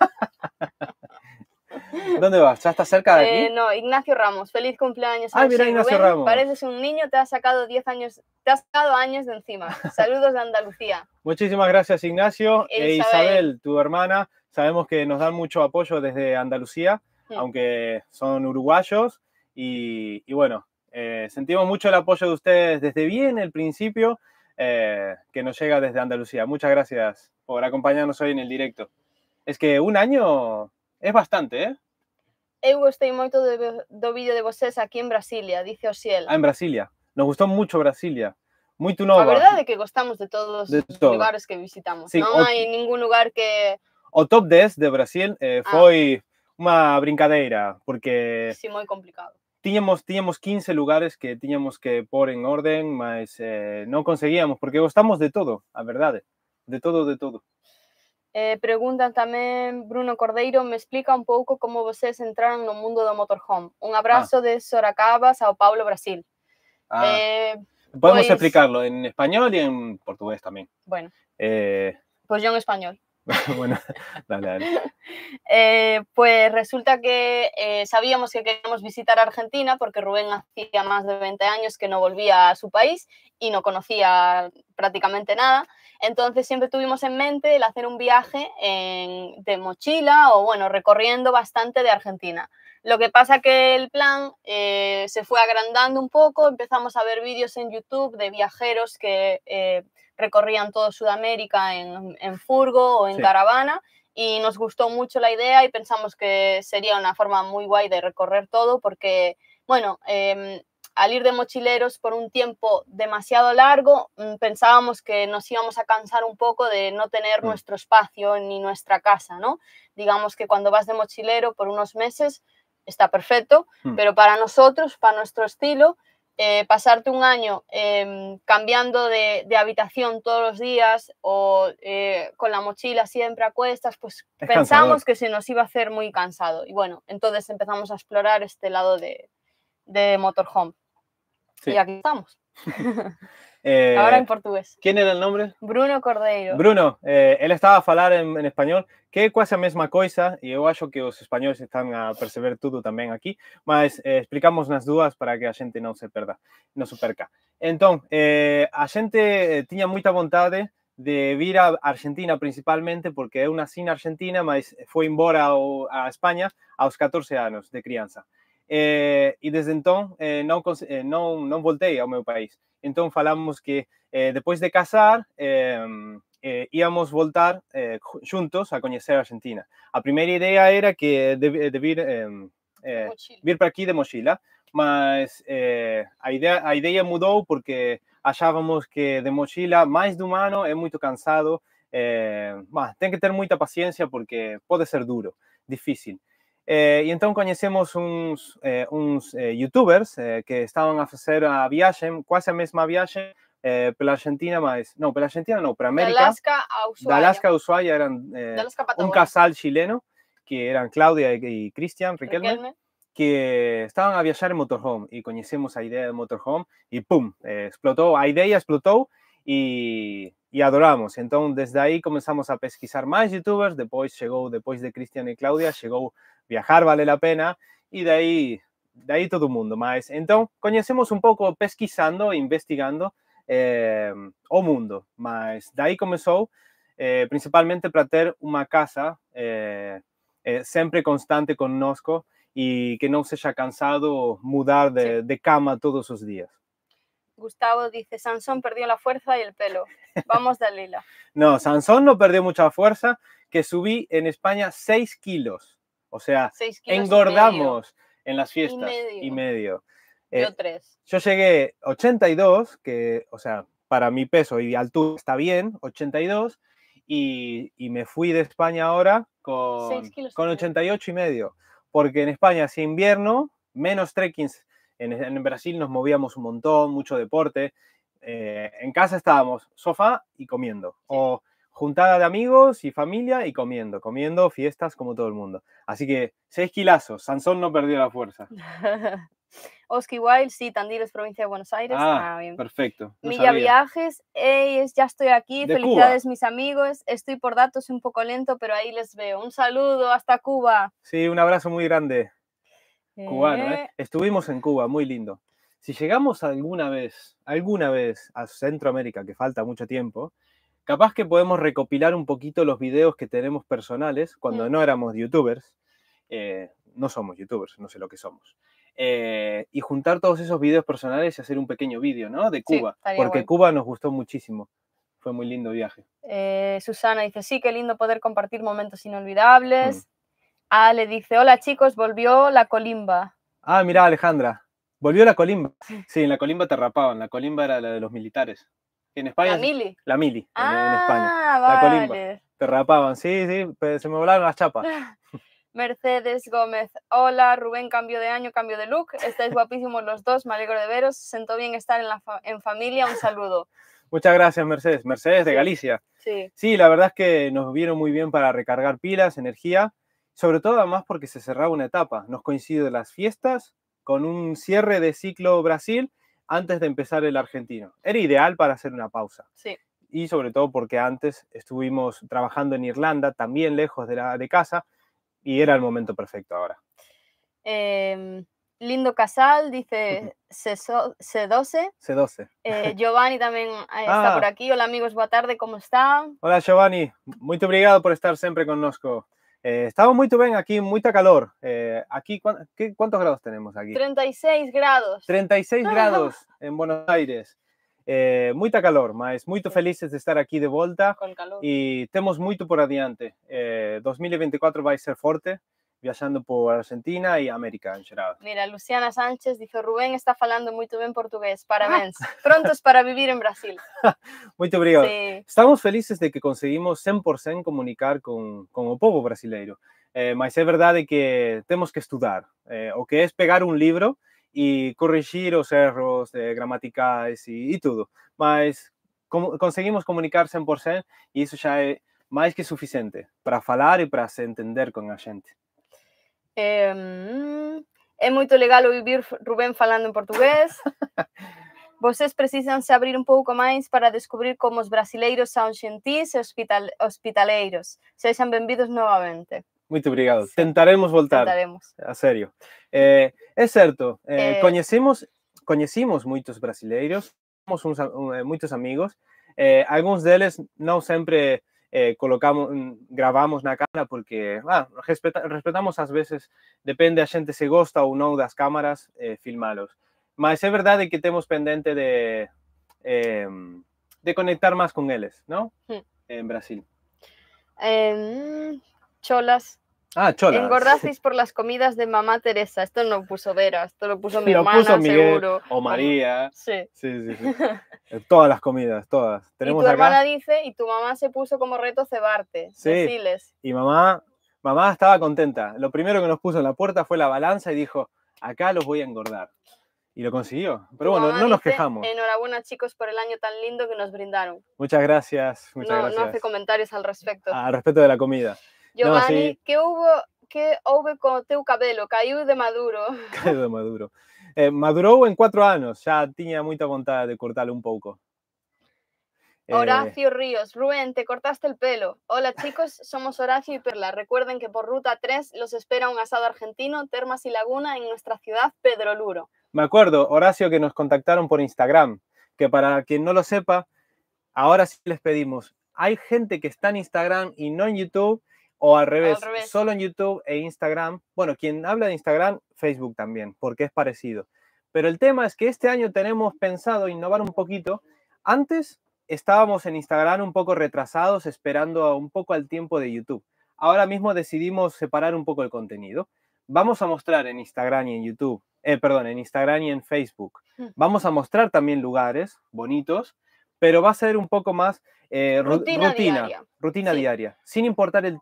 <laughs> ¿Dónde vas? ¿Ya está cerca de aquí? Eh, no, Ignacio Ramos, feliz cumpleaños. Ah, mira, Ignacio Ramos. Pareces un niño, te has sacado 10 años, te has sacado años de encima. <laughs> Saludos de Andalucía. Muchísimas gracias, Ignacio. E Isabel, tu hermana, sabemos que nos dan mucho apoyo desde Andalucía, mm. aunque son uruguayos. y bueno, eh, sentimos mucho el apoyo de ustedes desde bien el principio, eh, que nos llega desde Andalucía. Muchas gracias por acompañarnos hoy en el directo. Es que un año es bastante, ¿eh? Eu gostei moito do, vídeo de vosotros aquí en Brasilia, dice Osiel. Ah, en Brasilia. Nos gustó mucho Brasilia. muy nova. la verdad que gostamos de todos los lugares que visitamos. no hay ningún lugar que... O top 10 de Brasil eh, ah. fue una brincadeira, porque... Sí, muy complicado. Teníamos 15 lugares que teníamos que poner en orden, mas eh, no conseguíamos, porque gostamos de todo, a verdade, de todo, de todo. Eh, preguntan también, Bruno Cordeiro, me explica un poco como vocês entraron no mundo do motorhome. Un ah. abrazo de Soracaba, Sao Paulo, Brasil. Ah. Eh, Podemos explicarlo en español y en portugués también. Bueno. pues yo en español. <laughs> bueno, eh, pues resulta que eh, sabíamos que queríamos visitar Argentina porque Rubén hacía más de 20 años que no volvía a su país y no conocía prácticamente nada. Entonces siempre tuvimos en mente el hacer un viaje de mochila o bueno, recorriendo bastante de Argentina. Lo que pasa que el plan eh, se fue agrandando un poco, empezamos a ver vídeos en YouTube de viajeros que eh, recorrían todo Sudamérica en, furgo o en caravana y nos gustó mucho la idea y pensamos que sería una forma muy guay de recorrer todo porque, bueno, em, al ir de mochileros por un tiempo demasiado largo, mm, pensábamos que nos íbamos a cansar un poco de no tener mm. nuestro espacio ni nuestra casa, ¿no? Digamos que cuando vas de mochilero por unos meses, está perfecto, hmm. pero para nosotros, para nuestro estilo, eh, pasarte un año em, cambiando de, habitación todos los días o eh, con la mochila siempre a cuestas, pues pensamos que se nos iba a hacer muy cansado. Y bueno, entonces empezamos a explorar este lado de, motorhome. Y aquí estamos. <laughs> Eh, Ahora en portugués. ¿Quién era el nombre? Bruno Cordeiro. Bruno, eh, él estaba a hablar en español. que es quase la mesma cosa, y yo acho que los españoles están a perceber todo también aquí, mas eh, explicamos unas dudas para que la gente no se perda, no se perca. Entonces, a gente tenía mucha voluntad de vir a Argentina principalmente, porque es una sin Argentina, mas fue embora España a los 14 años de crianza. Eh, y desde entonces eh, no eh, non, a mi país. Entonces falamos que después de casar em, íbamos a volver voltar a conocer a Argentina. A primera idea era que em, de, de para aquí de mochila, mas la idea, a porque achábamos que de mochila más de humano es muy cansado, eh, que tener mucha paciencia porque puede ser duro, difícil. Eh, y entonces conocimos unos eh, unos eh, youtubers que estaban a hacer a casi quase a mesma por pela Argentina, mas... no, pela Argentina no, por América. De Alaska a Ushuaia. De Alaska a Ushuaia eran un casal chileno, que eran Claudia y Cristian Riquelme, que estaban a viajar en motorhome y conhecemos a idea de motorhome y pum, explotó, la idea explotou y adoramos. Entonces, desde ahí comenzamos a pesquisar más youtubers, después llegó, después de Cristian y Claudia, llegó viajar vale la pena y de ahí de ahí todo el mundo más. Entonces conocemos un poco pesquisando, investigando eh, o mundo, más. de ahí comenzó, eh, principalmente para tener una casa eh, eh, siempre constante constante nosotros y que no se haya cansado mudar de, cama todos los días. Gustavo dice, Sansón perdió la fuerza y el pelo. Vamos, Dalila. <laughs> no, Sansón no perdió mucha fuerza, que subí en España 6 kilos. O sea, engordamos en las fiestas y medio. Eh, yo llegué 82, que, o sea, para mi peso y altura está bien, 82, y, y me fui de España ahora con, con 88 y medio, porque en España hacía invierno, menos trekking, en, Brasil nos movíamos un montón, mucho deporte, eh, en casa estábamos sofá y comiendo, o juntada de amigos y familia y comiendo, comiendo fiestas como todo el mundo. Así que seis kilazos, Sansón no perdió la fuerza. <laughs> Oski Wild, sí, Tandil es provincia de Buenos Aires. Ah, ah bien. perfecto. Milla Viajes, hey, ya estoy aquí, felicidades mis amigos, estoy por datos un poco lento, pero ahí les veo. Un saludo hasta Cuba. Sí, un abrazo muy grande. Cubano, ¿eh? eh. Estuvimos en Cuba, muy lindo. Si llegamos alguna vez, alguna vez a Centroamérica, que falta mucho tiempo, Capaz que podemos recopilar un poquito los videos que tenemos personales cuando mm. no éramos youtubers. Eh, no somos youtubers, no sé lo que somos. Eh, y juntar todos esos videos personales y hacer un pequeño vídeo, ¿no? De Cuba, porque Cuba nos gustó muchísimo. Fue muy lindo viaje. Eh, Susana dice, sí, qué lindo poder compartir momentos inolvidables. Mm. Ale dice, hola chicos, volvió la colimba. Ah, mira Alejandra, volvió la colimba. Sí, la colimba te rapaban, la colimba era la de los militares. En España. ¿La mili? La mili, en, España. Ah, la colimba. Te rapaban, sí, sí, se me volaron las chapas. <laughs> Mercedes Gómez, hola Rubén, cambio de año, cambio de look, estáis guapísimos los dos, me alegro de veros, sentó bien estar en, la en familia, un saludo. <laughs> Muchas gracias Mercedes, Mercedes de Galicia. Sí. sí, la verdad es que nos vieron muy bien para recargar pilas, energía, sobre todo además porque se cerraba una etapa, nos coinciden las fiestas con un cierre de ciclo Brasil antes de empezar el argentino. Era ideal para hacer una pausa. Sí. Y sobre todo porque antes estuvimos trabajando en Irlanda, también lejos de, la, de casa, y era el momento perfecto ahora. Em, lindo Casal dice C12. C12. Eh, <laughs> Giovanni también eh, está ah. por aquí. Hola amigos, buena tarde, ¿cómo están? Hola Giovanni, muy obrigado por estar siempre con nosotros. Estaba eh, estamos muy bien aquí, mucha calor. Eh, aquí, ¿cuántos, grados tenemos aquí? 36 grados. 36 grados en Buenos Aires. Eh, calor, mas muy felices de estar aquí de vuelta Y tenemos mucho por adelante. 2024 eh, va a ser fuerte viajando por Argentina y América en Mira, Luciana Sánchez dice Rubén está falando muy bien portugués, <laughs> parabéns. Prontos para vivir en Brasil. <laughs> Muchas gracias. Estamos felices de que conseguimos 100% comunicar con, con o povo brasileiro. Eh, mas é verdade que tenemos que estudiar. Eh, o que es pegar un libro y corregir los errores gramaticales y todo. e tudo. Mas conseguimos comunicar 100% y eso ya es más que suficiente para falar y para entender con la gente. Em, es é muito legal ouvir Rubén falando en portugués. <laughs> Vocês precisan se abrir un poco más para descubrir cómo los brasileiros son gentis e hospital, hospitaleiros. Sejam bem-vindos novamente. Muito obrigado. Tentaremos voltar. Tentaremos. A sério. Es eh, cierto. certo. É, eh, eh. muchos brasileiros, somos uns, muitos amigos. alguns deles não sempre eh, colocamos, mm, grabamos na cara porque ah, respetamos a veces, depende a gente se gusta o no das cámaras, filmarlos eh, filmalos. es verdad que tenemos pendiente de, em, de conectar más con ellos no hmm. En Brasil. Em, cholas, Ah, chola. Engordasteis <laughs> por las comidas de mamá Teresa. Esto no lo puso Vera, esto lo puso mi hermana, seguro. O María. Sí. Sí, sí, <laughs> todas las comidas, todas. Tenemos y tu hermana dice, y tu mamá se puso como reto cebarte. Sí. Y mamá, mamá estaba contenta. Lo primero que nos puso en la puerta fue la balanza y dijo, acá los voy a engordar. Y lo consiguió. Pero bueno, no nos quejamos. Enhorabuena, chicos, por el año tan lindo que nos brindaron. Muchas gracias. Muchas gracias. no hace comentarios al respecto. Al respecto de la comida. Giovanni, ¿qué hubo con tu con teu de maduro. <laughs> <laughs> Cayó de maduro. Eh, en cuatro años. Ya tenía mucha voluntad de cortarlo un poco. Eh, Horacio Ríos, Rubén, te cortaste el pelo. Hola chicos, <laughs> somos Horacio y Perla. Recuerden que por Ruta 3 los espera un asado argentino, termas y laguna en nuestra ciudad, Pedro Luro. Me acuerdo, Horacio, que nos contactaron por Instagram, que para quien no lo sepa, ahora sí les pedimos. Hay gente que está en Instagram y no en YouTube o al revés, solo en YouTube e Instagram. Bueno, quien habla de Instagram, Facebook también, porque es parecido. Pero el tema es que este año tenemos pensado innovar un poquito. Antes estábamos en Instagram un poco retrasados, esperando un poco al tiempo de YouTube. Ahora mismo decidimos separar un poco el contenido. Vamos a mostrar en Instagram y en YouTube, eh, perdón, en Instagram y en Facebook. Mm. Vamos a mostrar también lugares bonitos, pero va a ser un poco más eh, rutina, rutina, diaria, sin importar el,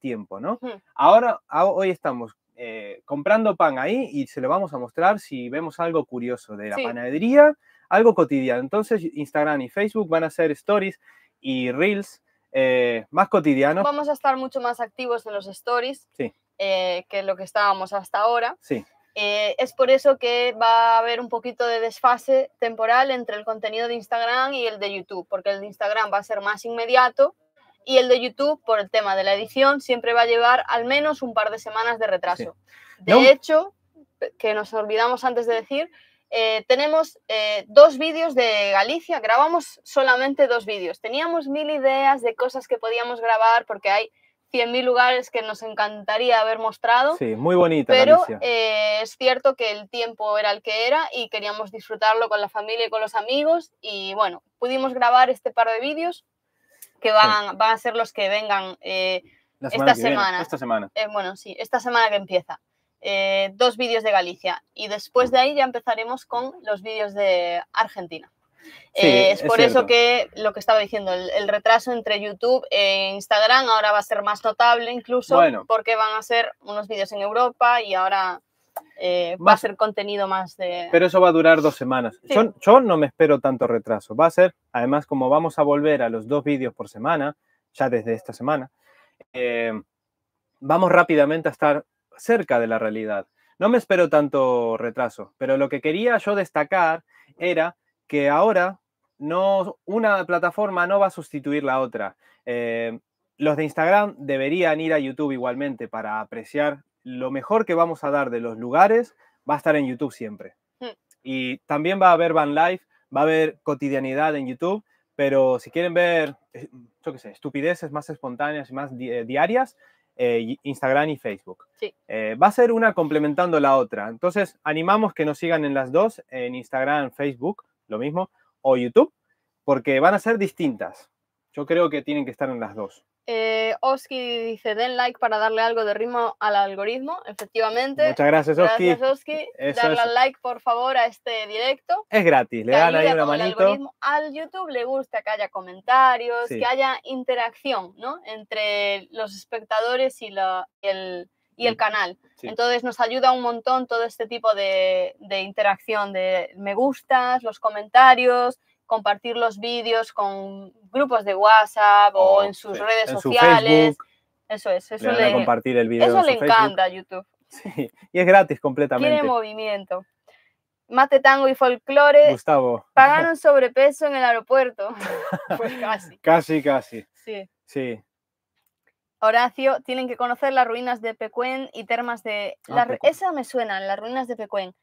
tiempo, ¿no? Ahora, hoy estamos eh, comprando pan ahí y se lo vamos a mostrar si vemos algo curioso de la panadería, algo cotidiano. Entonces, Instagram y Facebook van a ser stories y reels eh, más cotidianos. Vamos a estar mucho más activos en los stories que lo que estábamos hasta ahora. Sí. Eh, es por eso que va a haber un poquito de desfase temporal entre el contenido de Instagram y el de YouTube, porque el de Instagram va a ser más inmediato y el de YouTube, por el tema de la edición, siempre va a llevar al menos un par de semanas de retraso. De hecho, que nos olvidamos antes de decir, eh, tenemos eh, dos vídeos de Galicia, grabamos solamente dos vídeos. Teníamos mil ideas de cosas que podíamos grabar porque hay mil lugares que nos encantaría haber mostrado. Sí, muy bonita. Pero eh, es cierto que el tiempo era el que era y queríamos disfrutarlo con la familia y con los amigos. Y bueno, pudimos grabar este par de vídeos que van, van a ser los que vengan eh, esta, semana. esta semana. Eh, bueno, sí, esta semana que empieza. dos vídeos de Galicia y después de ahí ya empezaremos con los vídeos de Argentina. Eh, es, por eso que lo que estaba diciendo, el, retraso entre YouTube e Instagram ahora va a ser más notable incluso porque van a ser unos vídeos en Europa y ahora eh, va a ser contenido más de... Pero eso va a durar dos semanas. Yo, no me espero tanto retraso. Va a ser, además, como vamos a volver a los dos vídeos por semana, ya desde esta semana, eh, vamos rápidamente a estar cerca de la realidad. No me espero tanto retraso, pero lo que quería yo destacar era que ahora no, una plataforma no va a sustituir la otra. Eh, los de Instagram deberían ir a YouTube igualmente para apreciar lo mejor que vamos a dar de los lugares, va a estar en YouTube siempre. Mm. Y también va a haber Van Life, va a haber cotidianidad en YouTube, pero si quieren ver, eh, yo qué sé, estupideces más espontáneas y más eh, diarias, Instagram y Facebook. va a ser una complementando la otra. Entonces, animamos que nos sigan en las dos, en Instagram, Facebook, lo mismo, o YouTube, porque van a ser distintas. Yo creo que tienen que estar en las dos. Eh, Oski dice, den like para darle algo de ritmo al algoritmo, efectivamente. Muchas gracias, Oski. Gracias, Darle like, por favor, a este directo. Es gratis, le dan ahí una manito. al YouTube le gusta que haya comentarios, que haya interacción, ¿no? Entre los espectadores y el, y el mm. canal. Entonces nos ayuda un montón todo este tipo de, interacción, de me gustas, los comentarios, compartir los vídeos con grupos de WhatsApp o oh, en sus redes sociales. eso es, eso le, compartir el eso le encanta YouTube. Sí, y es gratis completamente. Tiene movimiento. Mate tango y folclore. Gustavo. Pagaron <laughs> sobrepeso en el aeropuerto. <laughs> Pues casi. Casi, casi. Sí. Sí, Horacio, tienen que conocer las ruinas de Pecuen y termas de... Ah, esa me suenan, las ruinas de Pecuen.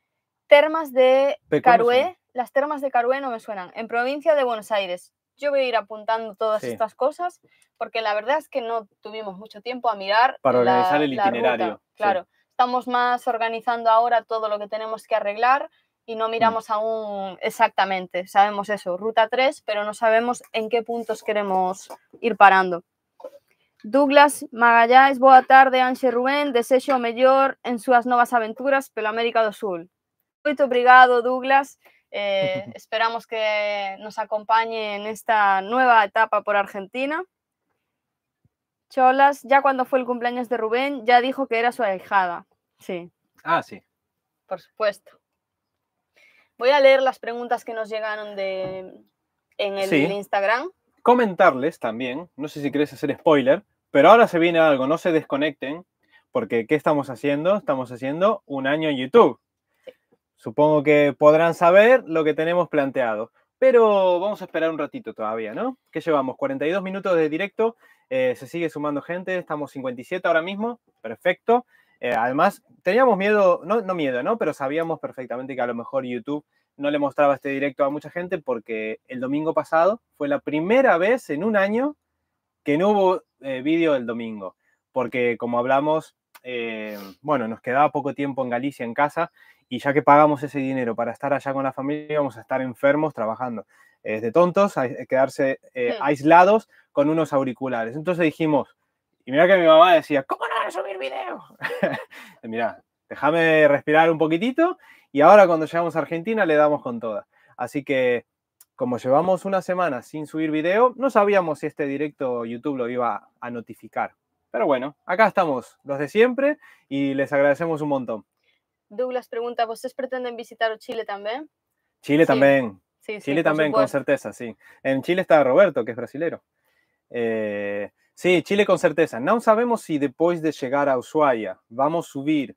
Termas de Carué, las termas de Carué no me suenan. En provincia de Buenos Aires. Yo voy a ir apuntando todas estas cosas porque la verdad es que no tuvimos mucho tiempo a mirar. Para organizar el itinerario. claro, estamos más organizando ahora todo lo que tenemos que arreglar y no mm. miramos aún exactamente. Sabemos eso, ruta 3, pero no sabemos en qué puntos queremos ir parando. Douglas Magallanes, boa tarde, Anche Rubén, deseo o en sus nuevas aventuras por América do Sul. Moito obrigado, Douglas. Eh, <laughs> esperamos que nos acompañe en esta nueva etapa por Argentina. Cholas, ya cuando fue el cumpleaños de Rubén, ya dijo que era su ahijada. Sí. Ah, sí. Por supuesto. Voy a leer las preguntas que nos llegaron en el sí. Instagram comentarles también, no sé si quieres hacer spoiler, pero ahora se viene algo, no se desconecten, porque ¿qué estamos haciendo? Estamos haciendo un año en YouTube. Supongo que podrán saber lo que tenemos planteado, pero vamos a esperar un ratito todavía, ¿no? ¿Qué llevamos? 42 minutos de directo, eh, se sigue sumando gente, estamos 57 ahora mismo, perfecto. Eh, además, teníamos miedo, no, no miedo, ¿no? Pero sabíamos perfectamente que a lo mejor YouTube no le mostraba este directo a mucha gente porque el domingo pasado fue la primera vez en un año que no hubo eh, vídeo el domingo, porque como hablamos, eh, bueno, nos quedaba poco tiempo en Galicia, en casa, y ya que pagamos ese dinero para estar allá con la familia, íbamos a estar enfermos trabajando. de tontos a, quedarse eh, aislados con unos auriculares. Entonces dijimos, y mira que mi mamá decía, ¿cómo no a subir video? <laughs> mira, déjame respirar un poquitito y ahora cuando llegamos a Argentina le damos con toda. Así que como llevamos una semana sin subir video, no sabíamos si este directo YouTube lo iba a notificar. Pero bueno, acá estamos, los de siempre, y les agradecemos un montón. Douglas pregunta, ¿vosotros pretenden visitar Chile también? Chile también. Sí, sí, Chile también, con certeza, sí. En Chile está Roberto, que es brasilero. Eh, sí, Chile con certeza. No sabemos si después de llegar a Ushuaia vamos a subir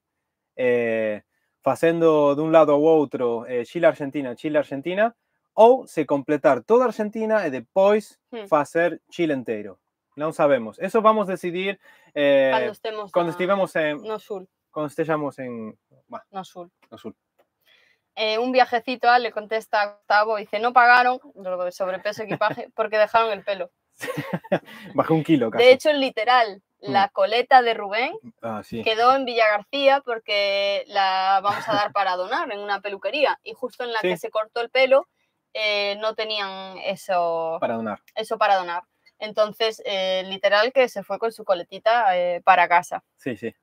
eh, haciendo de un lado a otro eh, Chile Argentina, Chile Argentina, o se completar toda Argentina y después hacer hmm. Chile entero no sabemos. Eso vamos a decidir eh, cuando estemos estivemos en... no sur. cuando en... no sur. Eh, un viajecito le contesta a Gustavo, dice, no pagaron sobrepeso equipaje porque dejaron el pelo. <laughs> Bajó un kilo casi. De hecho, literal, la mm. coleta de Rubén ah, quedó en Villa García porque la vamos a dar para donar en una peluquería y justo en la que se cortó el pelo eh, no tenían eso para donar. Eso para donar. Entonces, eh, literal que se fue con su coletita eh, para casa. Sí, sí.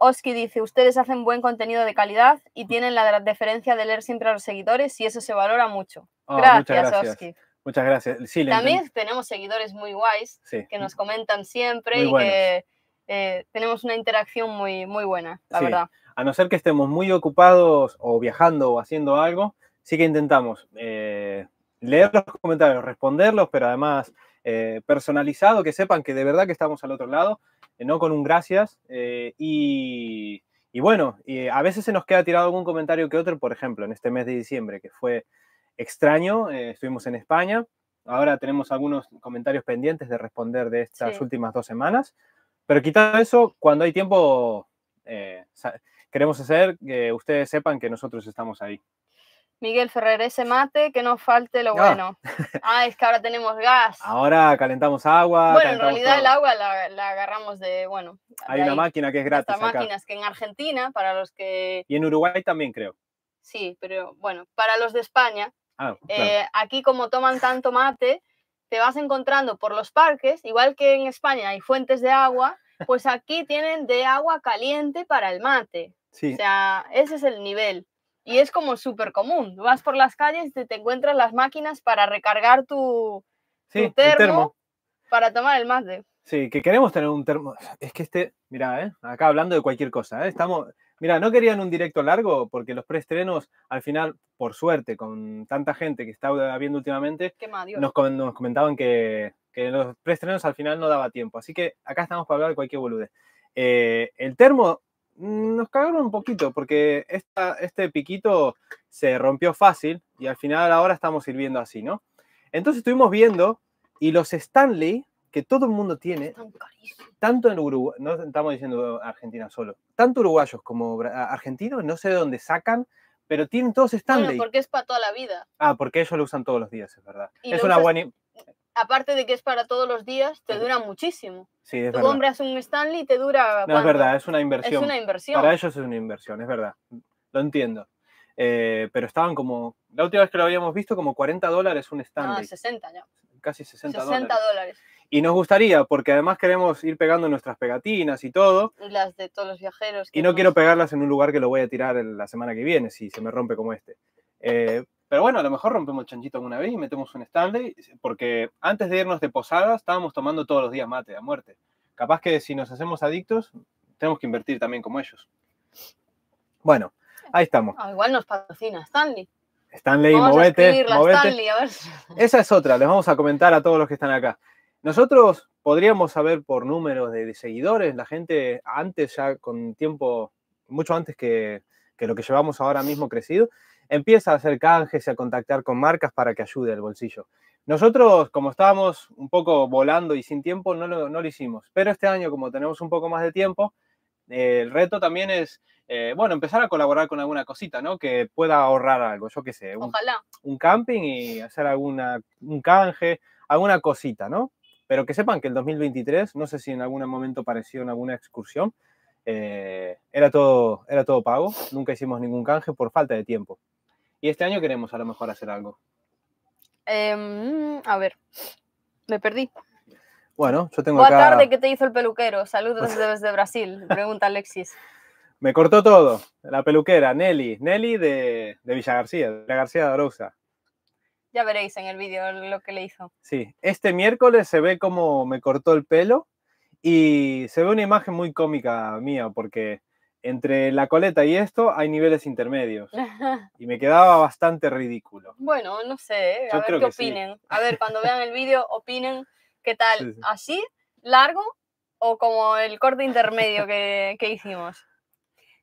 Oski dice, ustedes hacen buen contenido de calidad y mm. tienen la deferencia de leer siempre a los seguidores y eso se valora mucho. Oh, gracias, gracias. Oski. Muchas gracias. También tenemos seguidores muy guays que nos comentan siempre y que eh, tenemos una interacción muy, muy buena, la A no ser que estemos muy ocupados o viajando o haciendo algo, sí que intentamos eh, leer los comentarios, responderlos, pero además eh, personalizado, que sepan que de verdad que estamos al otro lado, no con un gracias. y, y bueno, a veces se nos queda tirado algún comentario que otro, por ejemplo, en este mes de diciembre, que fue extraño. Eh, estuvimos en España. Ahora tenemos algunos comentarios pendientes de responder de estas últimas dos semanas. Pero quitando eso, cuando hay tiempo, eh, queremos hacer que ustedes sepan que nosotros estamos ahí. Miguel Ferrer, ese mate, que no falte lo ah. bueno. <laughs> Ah, es que ahora tenemos gas. Ahora calentamos agua. Bueno, en realidad el agua la, la, agarramos de, bueno. Hay una máquina que es gratis. Hay máquinas que en Argentina, para los que... Y en Uruguay también creo. Sí, pero bueno, para los de España, eh, aquí como toman tanto mate, te vas encontrando por los parques, igual que en España hay fuentes de agua, pues aquí tienen de agua caliente para el mate. O sea, ese es el nivel. Y es como súper común. Vas por las calles y te encuentras las máquinas para recargar tu, termo, para tomar el mate. Sí, que queremos tener un termo. Es que este, mira, eh, acá hablando de cualquier cosa, eh, estamos, Mira, no querían un directo largo porque los preestrenos, al final, por suerte, con tanta gente que estaba viendo últimamente, nos, nos, comentaban que, los preestrenos al final no daba tiempo. Así que acá estamos para hablar de cualquier boludez. Eh, el termo mm, nos cagaron un poquito porque este piquito se rompió fácil y al final ahora estamos sirviendo así, ¿no? Entonces estuvimos viendo y los Stanley que todo el mundo tiene, tanto en Uruguay, no estamos diciendo Argentina solo, tanto uruguayos como argentinos, no sé de dónde sacan, pero tienen todos Stanley. Bueno, porque es para toda la vida. Ah, porque ellos lo usan todos los días, es verdad. es una buena... Aparte de que es para todos los días, te dura muchísimo. Sí, es Tú hombre compras un Stanley y te dura... No, es verdad, es una inversión. Es una inversión. Para ellos es una inversión, es verdad. Lo entiendo. Eh, pero estaban como, la última vez que lo habíamos visto, como 40 dólares un ah, Stanley. Ah, 60 ya. Casi 60 dólares. 60 dólares. Y nos gustaría, porque además queremos ir pegando nuestras pegatinas y todo. Y las de todos los viajeros. y no quiero pegarlas en un lugar que lo voy a tirar la semana que viene, si se me rompe como este. Eh, pero bueno, a lo mejor rompemos el chanchito alguna vez y metemos un Stanley, porque antes de irnos de posada estábamos tomando todos los días mate a muerte. Capaz que si nos hacemos adictos, tenemos que invertir también como ellos. Bueno, ahí estamos. Ah, igual nos patrocina Stanley. Stanley, movete. movete. Esa es otra, les vamos a comentar a todos los que están acá. Nosotros podríamos saber por números de, seguidores, la gente antes ya con tiempo, mucho antes que, lo que llevamos ahora mismo crecido, empieza a hacer canjes y a contactar con marcas para que ayude el bolsillo. Nosotros, como estábamos un poco volando y sin tiempo, no lo, no lo hicimos. Pero este año, como tenemos un poco más de tiempo, eh, el reto también es, eh, bueno, empezar a colaborar con alguna cosita, ¿no? Que pueda ahorrar algo, yo qué sé. Un, Un camping y hacer alguna, un canje, alguna cosita, ¿no? Pero que sepan que el 2023, no sé si en algún momento pareció en alguna excursión, eh, era, todo, era todo pago, nunca hicimos ningún canje por falta de tiempo. Y este año queremos a lo mejor hacer algo. Em, a ver, me perdí. Bueno, yo tengo Buena tarde, ¿qué te hizo el peluquero? Saludos <laughs> desde Brasil, pregunta Alexis. Me cortó todo. La peluquera, Nelly. Nelly de, de Villa García, de García de ya veréis en el vídeo lo que le hizo. Sí, este miércoles se ve como me cortó el pelo y se ve una imagen muy cómica mía porque entre la coleta y esto hay niveles intermedios. <laughs> Y me quedaba bastante ridículo. Bueno, no sé, ¿eh? a ver qué opinen. A ver, cuando vean el vídeo, opinen qué tal, así, largo o como el corte intermedio que, que hicimos.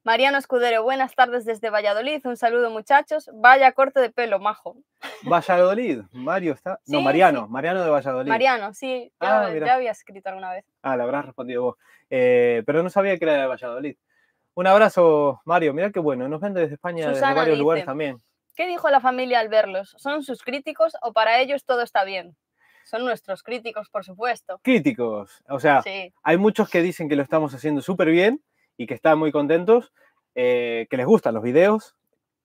Mariano Escudero, buenas tardes desde Valladolid. Un saludo, muchachos. Vaya corte de pelo, majo. Valladolid, Mario está. No, Mariano, Mariano de Valladolid. Mariano, sí, ya, ah, ya, había escrito alguna vez. Ah, la habrás respondido vos. Eh, pero no sabía que era de Valladolid. Un abrazo, Mario. Mira qué bueno. Nos ven desde España, desde varios lugares también. ¿Qué dijo la familia al verlos? ¿Son sus críticos o para ellos todo está bien? son nuestros críticos, por supuesto. Críticos. O sea, hay muchos que dicen que lo estamos haciendo súper bien y que están muy contentos, eh, que les gustan los videos.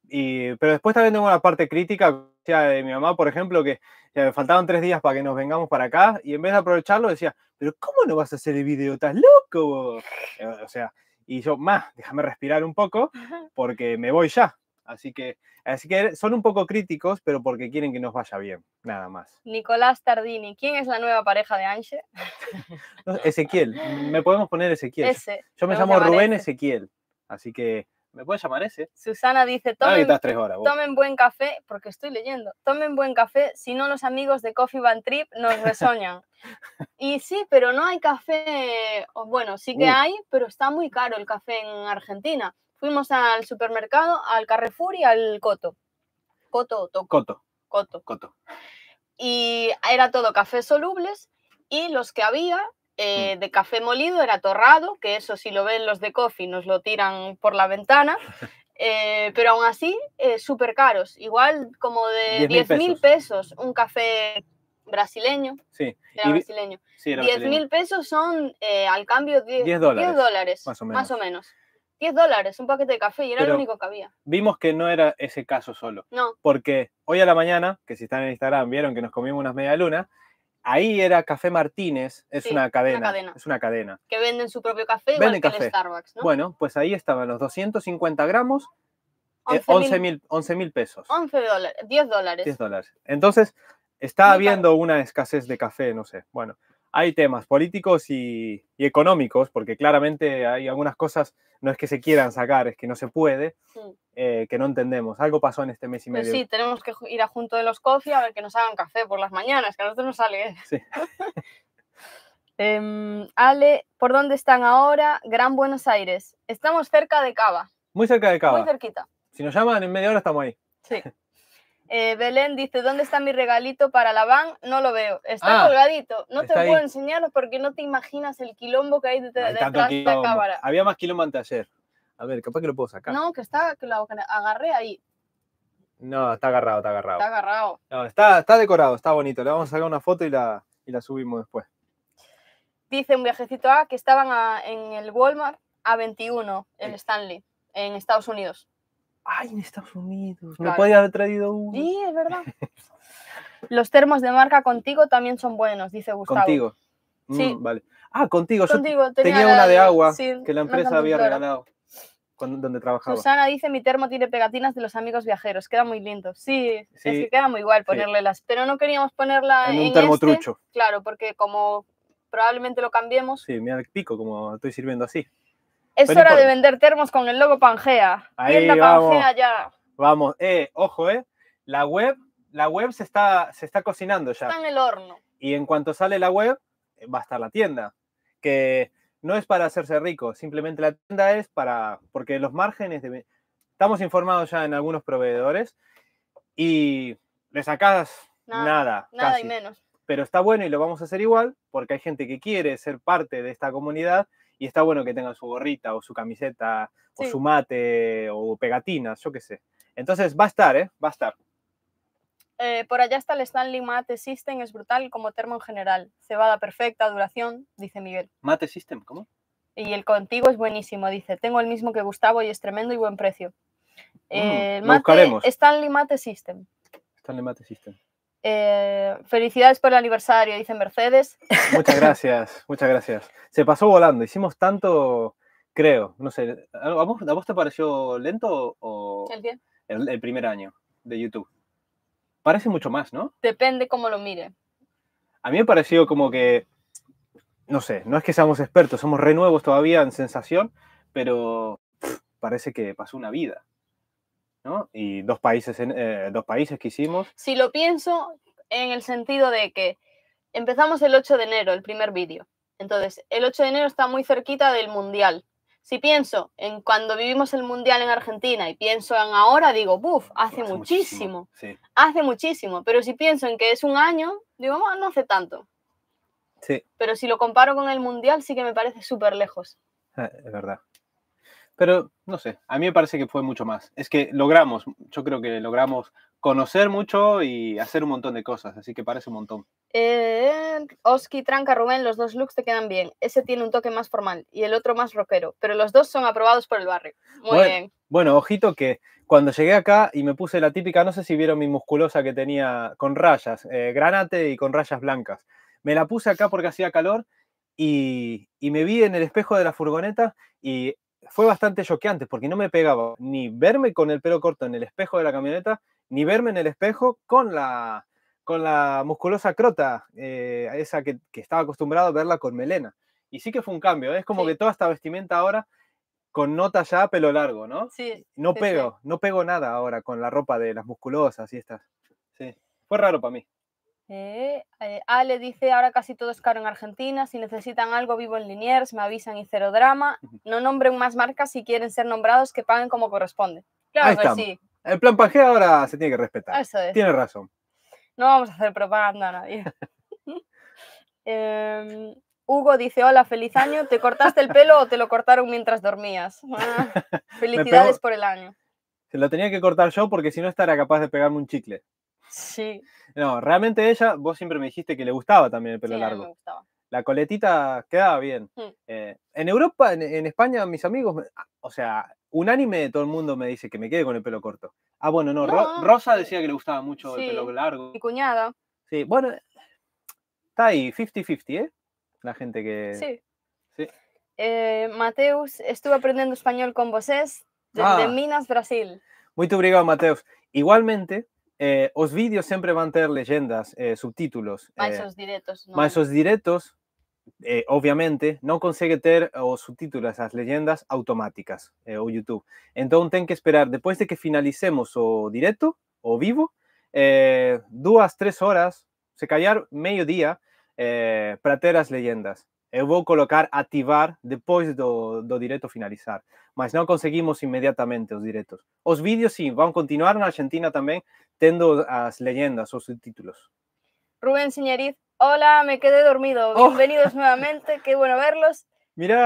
Y, pero después también tengo una parte crítica de mi mamá, por ejemplo, que me faltaban tres días para que nos vengamos para acá y en vez de aprovecharlo decía, pero ¿cómo no vas a hacer el video? ¿Estás loco? Eh, o sea, y yo, más, déjame respirar un poco porque me voy ya. Así que, así que son un poco críticos, pero porque quieren que nos vaya bien, nada más. Nicolás Tardini, ¿quién es la nueva pareja de Anche? <laughs> Ezequiel, me podemos poner Ezequiel. Yo me llamo Rubén Ezequiel, así que ¿Me puedes llamar ese? Susana dice, tomen, tres horas, tomen, buen café, porque estoy leyendo, tomen buen café, si no los amigos de Coffee Van Trip nos resoñan. <laughs> y sí, pero no hay café, bueno, sí que hay, pero está muy caro el café en Argentina fuimos al supermercado, al Carrefour y al Coto. Coto Coto. Coto. Coto. Y era todo café solubles y los que había eh, mm. de café molido era torrado, que eso si lo ven los de coffee nos lo tiran por la ventana. <laughs> Eh, pero aún así, eh, súper caros. Igual como de 10.000 10, pesos. pesos un café brasileño. Sí, era brasileño. 10.000 pesos son al cambio 10, dólares, más, o menos. 10 dólares, un paquete de café y era lo único que había. Vimos que no era ese caso solo. No. Porque hoy a la mañana, que si están en Instagram vieron que nos comimos unas media luna, ahí era Café Martínez, es una, cadena, una, cadena, Es una cadena. Que venden su propio café, venden que Starbucks, ¿no? Bueno, pues ahí estaban los 250 gramos, 11 eh, mil pesos. 11 dólares, 10 dólares. 10 dólares. Entonces, está habiendo una escasez de café, no sé. Bueno, hay temas políticos y, económicos, porque claramente hay algunas cosas, no es que se quieran sacar, es que no se puede, mm. eh, que no entendemos. Algo pasó en este mes y pues medio. sí, tenemos que ir a Junto de los Coffee a ver que nos hagan café por las mañanas, que a nosotros nos sale. ¿eh? <laughs> Em, Ale, ¿por dónde están ahora? Gran Buenos Aires. Estamos cerca de Cava. Muy cerca de Cava. Muy cerquita. Si nos llaman en media hora estamos ahí. Sí. <laughs> Eh, Belén dice, ¿dónde está mi regalito para la van? No lo veo. Está ah, colgadito. No te puedo enseñar porque no te imaginas el quilombo que hay detrás de la cámara. Había más quilombo antes ayer. A ver, capaz que lo puedo sacar. No, que está, que lo agarré ahí. No, está agarrado, está agarrado. Está agarrado. está, decorado, está bonito. Le vamos a sacar una foto y la, subimos después. Dice un viajecito A ah, que estaban ah, en el Walmart a 21, en Stanley, en Estados Unidos ay, en Estados Unidos, No me podía haber traído uno. Sí, es verdad. <laughs> Los termos de marca contigo también son buenos, dice Gustavo. Contigo. Mm, sí. vale. Ah, contigo. tenía, una de, agua que la empresa había regalado cuando, donde trabajaba. Susana dice, mi termo tiene pegatinas de los amigos viajeros, queda muy lindo. Sí, sí es que queda muy igual ponerle las. pero no queríamos ponerla en, un termo este. Claro, porque como probablemente lo cambiemos. Sí, mira el pico, como estoy sirviendo así. Es hora de vender termos con el logo Pangea. Ahí vamos. Pangea ya. Vamos, eh, ojo, eh. La web, la web se está, se está cocinando ya. Está en el horno. Y en cuanto sale la web, eh, va a estar la tienda. Que no es para hacerse rico, simplemente la tienda es para. Porque los márgenes de. Estamos informados ya en algunos proveedores y le sacas nada. Nada, y menos. Pero está bueno y lo vamos a hacer igual porque hay gente que quiere ser parte de esta comunidad y está bueno que tengan su gorrita o su camiseta o su mate o pegatinas, yo qué sé. Entonces va a estar, ¿eh? Va a estar. Eh, por allá está el Stanley Mate System, es brutal como termo en general. Cebada perfecta, duración, dice Miguel. Mate System, ¿cómo? Y el contigo es buenísimo, dice. Tengo el mismo que Gustavo y es tremendo y buen precio. Mm, eh, mate, buscaremos. Stanley Mate System. Stanley Mate System. Eh, felicidades por el aniversario, dice Mercedes. Muchas gracias, <laughs> muchas gracias. Se pasó volando, hicimos tanto, creo, no sé, ¿a vos, te pareció lento o ¿El, primer año de YouTube? Parece mucho más, ¿no? Depende cómo lo mire. A mí me pareció como que, no sé, no es que seamos expertos, somos renuevos todavía en sensación, pero parece que pasó una vida. Y dos países, eh, dos países que hicimos. Si lo pienso en el sentido de que empezamos el 8 de enero, el primer vídeo. Entonces, el 8 de enero está muy cerquita del Mundial. Si pienso en cuando vivimos el Mundial en Argentina y pienso en ahora, digo, buf, hace, muchísimo. Hace muchísimo. Pero si pienso en que es un año, digo, ah, no, hace tanto. Pero si lo comparo con el Mundial, sí que me parece súper lejos. Ah, es verdad. Pero no sé, a mí me parece que fue mucho más. Es que logramos, yo creo que logramos conocer mucho y hacer un montón de cosas, así que parece un montón. Eh, Oski, Tranca, Rubén, los dos looks te quedan bien. Ese tiene un toque más formal y el otro más rockero, pero los dos son aprobados por el barrio. Muy bien. Bueno, ojito que cuando llegué acá y me puse la típica, no sé si vieron mi musculosa que tenía con rayas, eh, granate y con rayas blancas. Me la puse acá porque hacía calor y, y me vi en el espejo de la furgoneta y fue bastante choqueante porque no me pegaba ni verme con el pelo corto en el espejo de la camioneta, ni verme en el espejo con la, con la musculosa crota, eh, esa que, que, estaba acostumbrado a verla con melena. Y sí que fue un cambio, ¿eh? es como que toda esta vestimenta ahora con nota ya pelo largo, ¿no? Sí. No pego, no pego nada ahora con la ropa de las musculosas y estas. Sí. Fue raro para mí. Eh, eh, Ale dice, ahora casi todo es caro en Argentina, si necesitan algo vivo en Liniers, me avisan y cero drama. No nombren más marcas si quieren ser nombrados, que paguen como corresponde. Claro que sí. El plan Pangea ahora se tiene que respetar. Eso Tiene razón. No vamos a hacer propaganda a nadie. <laughs> Em, Hugo dice, hola, feliz año. ¿Te cortaste el pelo o te lo cortaron mientras dormías? Ah, <laughs> felicidades por el año. Se lo tenía que cortar yo porque si no estaría capaz de pegarme un chicle. Sí. No, realmente ella, vos siempre me dijiste que le gustaba también el pelo largo. gustaba. La coletita quedaba bien. Mm. Eh, en Europa, en, España, mis amigos, ah, o sea, unánime de todo el mundo me dice que me quede con el pelo corto. Ah, bueno, no, Rosa decía que le gustaba mucho el pelo largo. Mi cuñada. Sí, bueno, está ahí, 50-50, ¿eh? La gente que... Sí. Eh, Mateus, estuve aprendiendo español con vosés desde ah. Minas, Brasil. Muy obrigado, Mateus. Igualmente, los eh, vídeos siempre van ter legendas, leyendas, eh, subtítulos. Eh, Mais esos directos diretos. esos directos, obviamente, no consegue tener os subtítulos, las leyendas automáticas, o YouTube. entonces ten que esperar, después de que finalicemos o directo, o vivo, dos tres horas, se callar medio día, para tener las leyendas. Eu eh, vou colocar activar después do, do directos finalizar, mas no conseguimos inmediatamente los directos. Os vídeos, van a continuar en Argentina también, tendo las leyendas, os subtítulos. Rubén Señariz, hola, me quedé dormido. Oh. Bienvenidos <laughs> nuevamente, qué bueno verlos.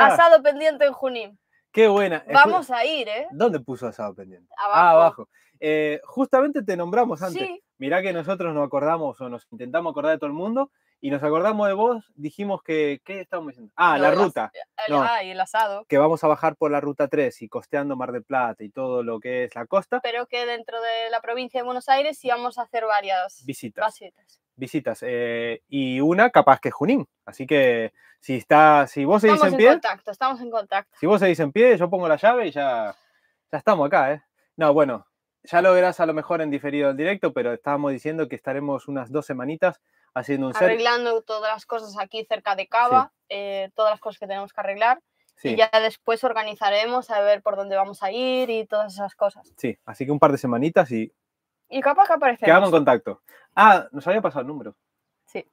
Asado pendiente en Junín. Qué buena. Vamos a ir, ¿eh? ¿Dónde puso asado pendiente? Abajo. Ah, abajo. Eh, justamente te nombramos antes. Sí. Mirá que nosotros nos acordamos o nos intentamos acordar de todo el mundo y nos acordamos de vos, dijimos que, ¿qué estábamos diciendo? Ah, la ruta. ah, y el asado. Que vamos a bajar por la ruta 3 y costeando Mar del Plata y todo lo que es la costa. Pero que dentro de la provincia de Buenos Aires íbamos a hacer varias visitas. Visitas. visitas eh, y una capaz que es Junín. Así que si está, si vos seguís en, pie. Estamos en contacto, estamos en contacto. Si vos seguís en pie, yo pongo la llave y ya, ya estamos acá, ¿eh? No, bueno, ya lo verás a lo mejor en diferido al directo, pero estábamos diciendo que estaremos unas dos semanitas haciendo un Arreglando todas las cosas aquí cerca de Cava, eh, todas las cosas que tenemos que arreglar. Y ya después organizaremos a ver por dónde vamos a ir y todas esas cosas. Sí, así que un par de semanitas y. Y capaz que aparece Quedamos en contacto. Ah, nos había pasado el número. Sí.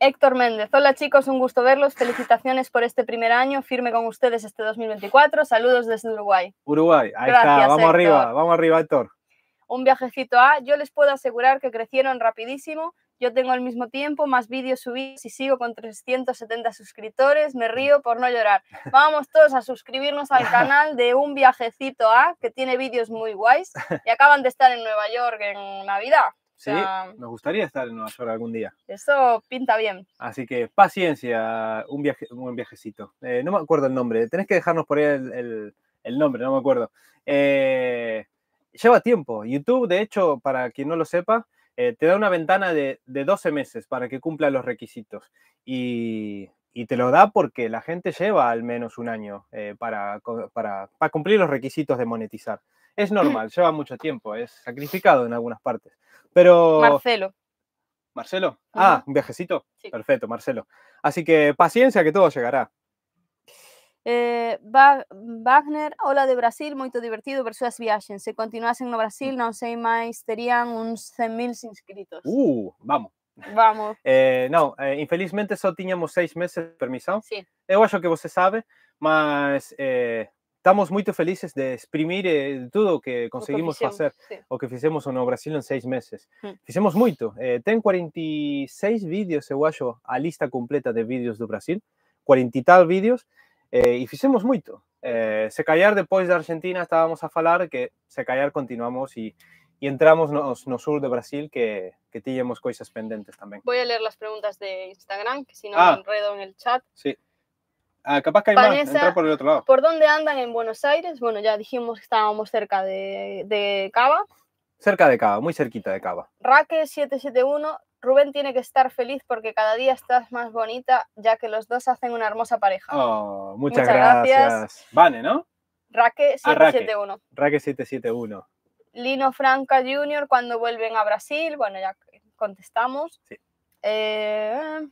Héctor Méndez. Hola chicos, un gusto verlos. Felicitaciones por este primer año. Firme con ustedes este 2024. Saludos desde Uruguay. Uruguay, ahí está. Vamos arriba, vamos arriba, Héctor. Un viajecito a. Yo les puedo asegurar que crecieron rapidísimo yo tengo el mismo tiempo, más vídeos subidos y sigo con 370 suscriptores. Me río por no llorar. Vamos todos a suscribirnos al canal de Un Viajecito A, que tiene vídeos muy guays. Y acaban de estar en Nueva York en Navidad. sí, me gustaría estar en Nueva York algún día. Eso pinta bien. Así que paciencia, un, viaje, un viajecito. Eh, no me acuerdo el nombre, tenés que dejarnos por ahí el, nombre, no me acuerdo. Eh, lleva tiempo. YouTube, de hecho, para quien no lo sepa, eh, te da una ventana de, 12 meses para que cumpla los requisitos. Y, te lo da porque la gente lleva al menos un año eh, para, cumplir los requisitos de monetizar. Es normal, lleva mucho tiempo, es sacrificado en algunas partes. Pero. Marcelo. ¿Marcelo? Ah, un viajecito. Perfecto, Marcelo. Así que paciencia que todo llegará. Eh, Wagner, hola de Brasil, moito divertido, pero súas viaxen. Se continuasen no Brasil, mm. non sei máis, terían uns 100.000 inscritos. Uh, vamos. Vamos. <laughs> Eh, non, eh, infelizmente só tiñamos seis meses de permisión. Sí. Eu acho que você sabe, mas eh, estamos moito felices de exprimir eh, tudo o que conseguimos o que facer, sí. o que fixemos no Brasil en seis meses. Hmm. Fixemos moito. Eh, ten 46 vídeos, eu acho, a lista completa de vídeos do Brasil. 40 tal vídeos Eh, y e mucho. Eh, se callar después de Argentina estábamos a falar que se callar continuamos y entramos nos no sur de Brasil que, que tillemos coisas pendentes también Voy a leer las preguntas de Instagram, que si no me ah. enredo en el chat. Sí. Ah, capaz que hay más, por el otro lado. ¿Por dónde andan en Buenos Aires? Bueno, ya dijimos que estábamos cerca de, de Cava. Cerca de Cava, muy cerquita de Cava. Raque 771 Rubén tiene que estar feliz porque cada día estás más bonita, ya que los dos hacen una hermosa pareja. Oh, muchas, gracias. Vane, ¿no? Raque 771. Ah, Raque 771. Lino Franca Jr. cuando vuelven a Brasil. Bueno, ya contestamos. Eh,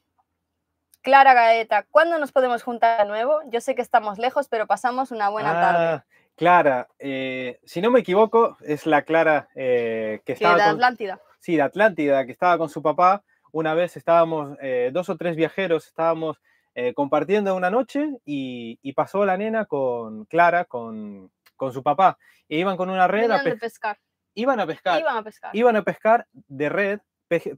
Clara Gaeta, ¿cuándo nos podemos juntar de nuevo? Yo sé que estamos lejos, pero pasamos una buena ah, tarde. Clara, eh, si no me equivoco, es la Clara eh, que estaba. Atlántida sí, de Atlántida, que estaba con su papá. Una vez estábamos, eh, dos o tres viajeros, estábamos eh, compartiendo una noche y, pasó la nena con Clara, con, con su papá. E iban con una red a pescar. Iban a pescar. Iban a pescar. Iban a pescar de red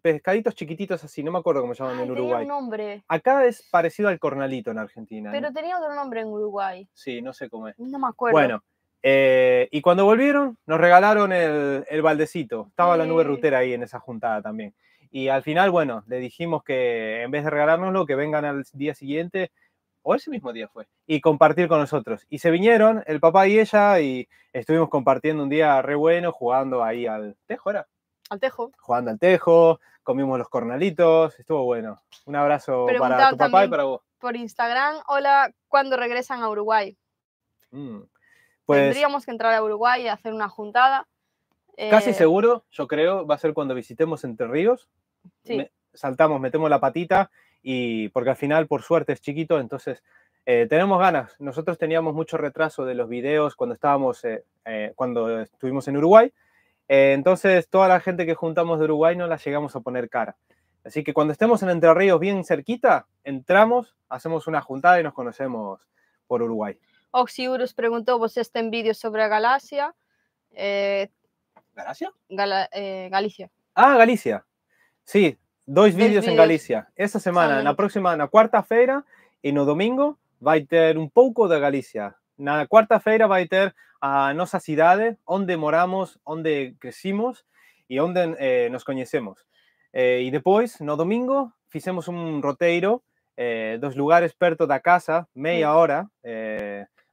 pescaditos chiquititos así, no me acuerdo cómo se llaman en Uruguay. Tenía nombre. Acá es parecido al cornalito en Argentina. Pero tenía otro nombre en Uruguay. Sí, no sé cómo es. No me acuerdo. Bueno, eh, y cuando volvieron, nos regalaron el, baldecito. Estaba la nube rutera ahí en esa juntada también. Y al final, bueno, le dijimos que en vez de regalárnoslo, que vengan al día siguiente, o ese mismo día fue, y compartir con nosotros. Y se vinieron, el papá y ella, y estuvimos compartiendo un día re bueno, jugando ahí al tejo, ¿era? Al tejo. Jugando al tejo, comimos los cornalitos, estuvo bueno. Un abrazo para tu papá y para vos. Por Instagram, hola, ¿cuándo regresan a Uruguay? Mm. Pues Tendríamos que entrar a Uruguay y hacer una juntada. Casi eh, seguro, yo creo, va a ser cuando visitemos Entre Ríos. Sí. saltamos, metemos la patita y porque al final, por suerte, es chiquito, entonces eh, tenemos ganas. Nosotros teníamos mucho retraso de los videos cuando estábamos, eh, cuando estuvimos en Uruguay. entonces, toda la gente que juntamos de Uruguay no la llegamos a poner cara. Así que cuando estemos en Entre Ríos bien cerquita, entramos, hacemos una juntada y nos conocemos por Uruguay. Oxiurus preguntó, ¿vos este en vídeo sobre Galicia. Eh, Galacia? Eh, Galicia. Ah, Galicia. Sí, dos vídeos en Galicia. Esta semana, la próxima, la cuarta-feira y no domingo, va a ter un poco de Galicia. La cuarta-feira va a ter a nuestra cidade, donde moramos, donde crecimos y donde eh, nos conocemos. Y después, no domingo, hicimos un roteiro dos lugares perto da casa, media mm. hora,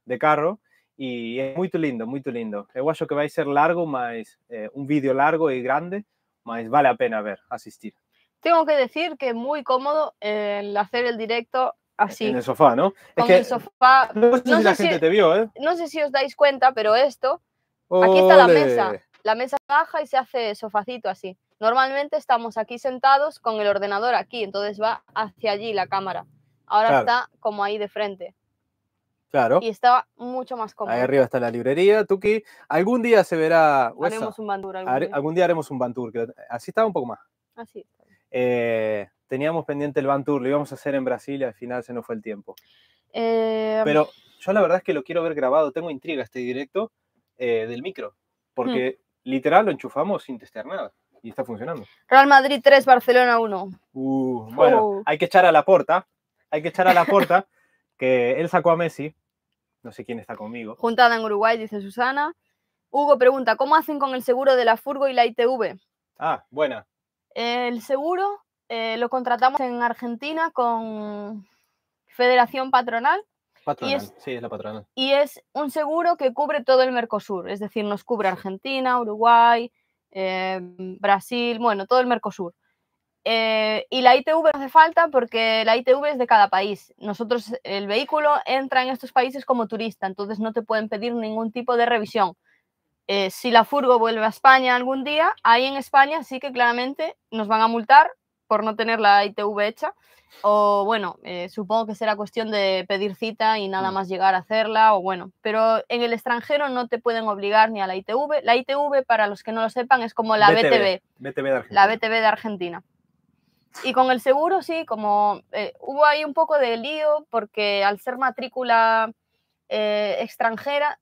de carro y es muy lindo, muy lindo. Eu acho que a ser largo, más eh, un vídeo largo y grande, más vale la pena ver, asistir. Tengo que decir que es muy cómodo el hacer el directo así. En el sofá, ¿no? que, el sofá. No sé si la gente te vio, ¿eh? No sé si os dais cuenta, pero esto. Aquí está la mesa. La mesa baja y se hace sofacito así. Normalmente estamos aquí sentados con el ordenador aquí, entonces va hacia allí la cámara. Ahora está como ahí de frente. Claro. Y estaba mucho más cómodo. Ahí arriba está la librería, Tuki. Algún día se verá. Haremos un Algún, día. algún día haremos un bantur. Así estaba un poco más. Así. Eh, teníamos pendiente el bantur, lo íbamos a hacer en Brasil y al final se nos fue el tiempo. Eh, Pero yo la verdad es que lo quiero ver grabado. Tengo intriga este directo eh, del micro, porque hmm. literal lo enchufamos sin testear nada y está funcionando. Real Madrid 3, Barcelona 1. Uh, bueno, oh. hay que echar a la puerta. Hay que echar a la puerta que él sacó a Messi no sé quién está conmigo. Juntada en Uruguay, dice Susana. Hugo pregunta, ¿cómo hacen con el seguro de la Furgo y la ITV? Ah, buena. El seguro eh, lo contratamos en Argentina con Federación Patronal. Patronal, sí, es la patronal. Y es un seguro que cubre todo el Mercosur, es decir, nos cubre Argentina, Uruguay, eh, Brasil, bueno, todo el Mercosur. Eh, y la ITV no hace falta porque la ITV es de cada país. Nosotros, el vehículo entra en estos países como turista, entonces no te pueden pedir ningún tipo de revisión. Eh, si la furgo vuelve a España algún día, ahí en España sí que claramente nos van a multar por no tener la ITV hecha. O bueno, eh, supongo que será cuestión de pedir cita y nada mm. más llegar a hacerla, o bueno, pero en el extranjero no te pueden obligar ni a la ITV. La ITV, para los que no lo sepan, es como la BTV. La BTV de Argentina. Y con el seguro sí, como eh, hubo ahí un poco de lío porque al ser matrícula eh, extranjera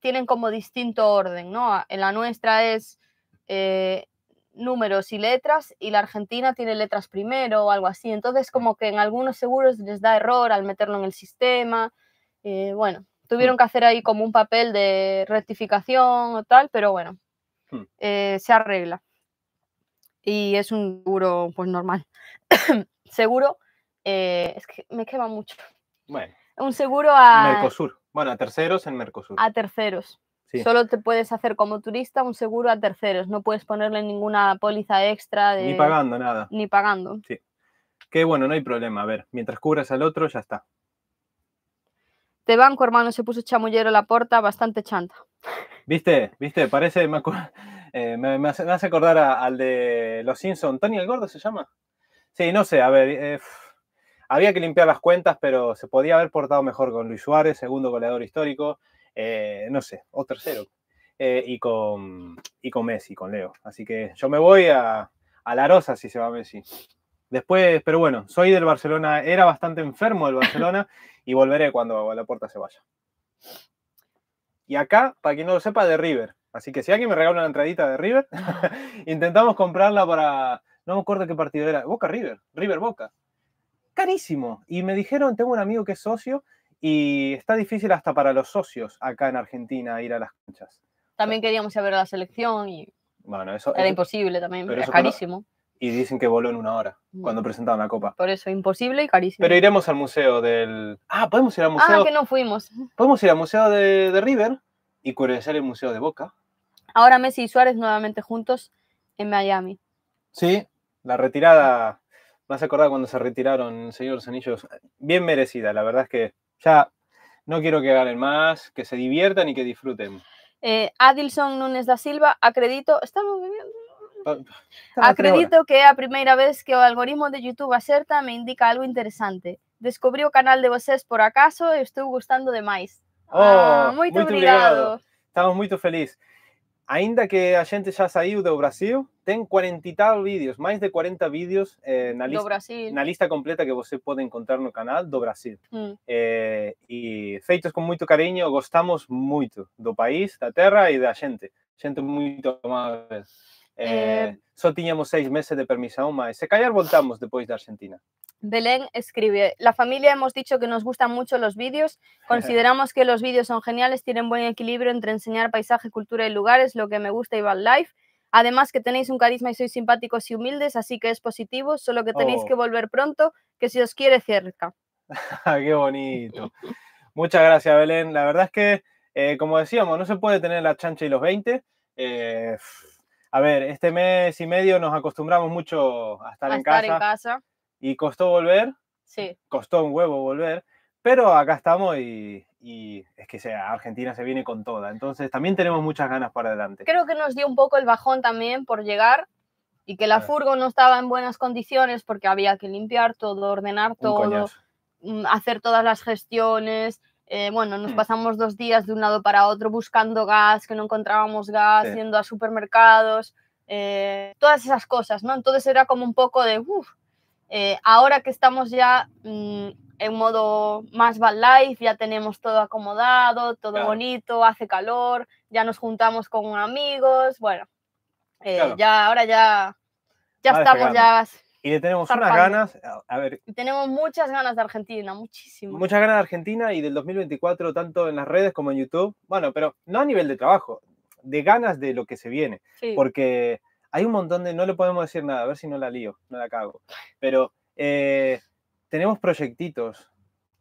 tienen como distinto orden, ¿no? La nuestra es eh, números y letras y la argentina tiene letras primero o algo así. Entonces como que en algunos seguros les da error al meterlo en el sistema. bueno, tuvieron que hacer ahí como un papel de rectificación o tal, pero bueno, hmm. se arregla y es un seguro pues normal. <coughs> seguro, eh, es que me quema mucho. Bueno. Un seguro a... Mercosur. Bueno, a terceros en Mercosur. A terceros. Solo te puedes hacer como turista un seguro a terceros. No puedes ponerle ninguna póliza extra de... Ni pagando nada. Ni pagando. Sí. Que bueno, no hay problema. A ver, mientras cubras al otro, ya está. Te banco, hermano, se puso chamullero la puerta, bastante chanta. ¿Viste? ¿Viste? Parece... Me eh, me, hace, acordar al de Los Simpson ¿Tony el Gordo se llama? Sí, no sé, a ver. Eh, había que limpiar las cuentas, pero se podía haber portado mejor con Luis Suárez, segundo goleador histórico, eh, no sé, o tercero, y, con, Messi, con Leo. Así que yo me voy a, a La Rosa si se va Messi. Después, pero bueno, soy del Barcelona, era bastante enfermo del Barcelona y volveré cuando la puerta se vaya. Y acá, para quien no lo sepa, de River. Así que si alguien me regala una entradita de River, <laughs> <laughs> intentamos comprarla para. No me acuerdo qué partido era. Boca River, River Boca. Carísimo. Y me dijeron, tengo un amigo que es socio y está difícil hasta para los socios acá en Argentina ir a las canchas. También queríamos ir ver la selección y. Bueno, eso. Era imposible también, pero era carísimo. y dicen que voló en una hora mm. cuando presentaron la copa. Por eso, imposible y carísimo. Pero iremos al museo del. Ah, podemos ir al ah, museo. Ah, que no fuimos. Podemos ir al museo de, de River y curiosear el museo de Boca. Ahora Messi y Suárez nuevamente juntos en Miami. Sí, la retirada, a acordar cuando se retiraron, señor Sanillos, Anillos, bien merecida. La verdad es que ya no quiero que ganen más, que se diviertan y que disfruten. Eh, Adilson Núñez da Silva, acredito, estamos ah, Acredito que la a primeira vez que el algoritmo de YouTube acerta me indica algo interesante. Descubrí o canal de vocês por acaso y gustando gustando demais. Oh, ah, muito, Estamos muy felices. Ainda que a gente já saiu do Brasil, ten 40 tal vídeos, más de 40 vídeos en eh, na, lista, lista, completa que você pode encontrar no canal do Brasil. Y mm. Eh, e feitos con muito cariño gostamos muito do país, da terra e da gente. Gente muito amável. Eh, em. solo teníamos seis meses de permiso máis. Se callar voltamos después de Argentina. Belén escribe, la familia hemos dicho que nos gustan mucho los vídeos, <laughs> consideramos que los vídeos son geniales, tienen buen equilibrio entre enseñar paisaje, cultura y lugares, lo que me gusta y al Life. Además que tenéis un carisma y sois simpáticos y humildes, así que es positivo, solo que tenéis oh. que volver pronto, que si os quiere cerca. <laughs> Qué bonito. Muchas gracias, Belén. La verdad es que, eh, como decíamos, no se puede tener la chancha y los 20. Eh, a ver, este mes y medio nos acostumbramos mucho a estar, en, casa, en casa. Y costó volver. Sí. Costó un huevo volver. Pero acá estamos y, es que sea, Argentina se viene con toda. Entonces también tenemos muchas ganas para adelante. Creo que nos dio un poco el bajón también por llegar y que la furgo no estaba en buenas condiciones porque había que limpiar todo, ordenar todo, mm, hacer todas las gestiones, eh, bueno, nos mm. pasamos dos días de un lado para otro buscando gas, que no encontrábamos gas, yendo a supermercados, eh, todas esas cosas, ¿no? Entonces era como un poco de, uff, eh, ahora que estamos ya mm, en modo más van life, ya tenemos todo acomodado, todo bonito, hace calor, ya nos juntamos con amigos, bueno, ya ahora ya, ya estamos ya y le tenemos unas ganas, a, ver. Tenemos muchas ganas de Argentina, muchísimas. Muchas ganas de Argentina y del 2024, tanto en las redes como en YouTube. Bueno, pero no a nivel de trabajo, de ganas de lo que se viene. Porque hay un montón de. No le podemos decir nada, a ver si no la lío, no la cago. Pero eh, tenemos proyectitos.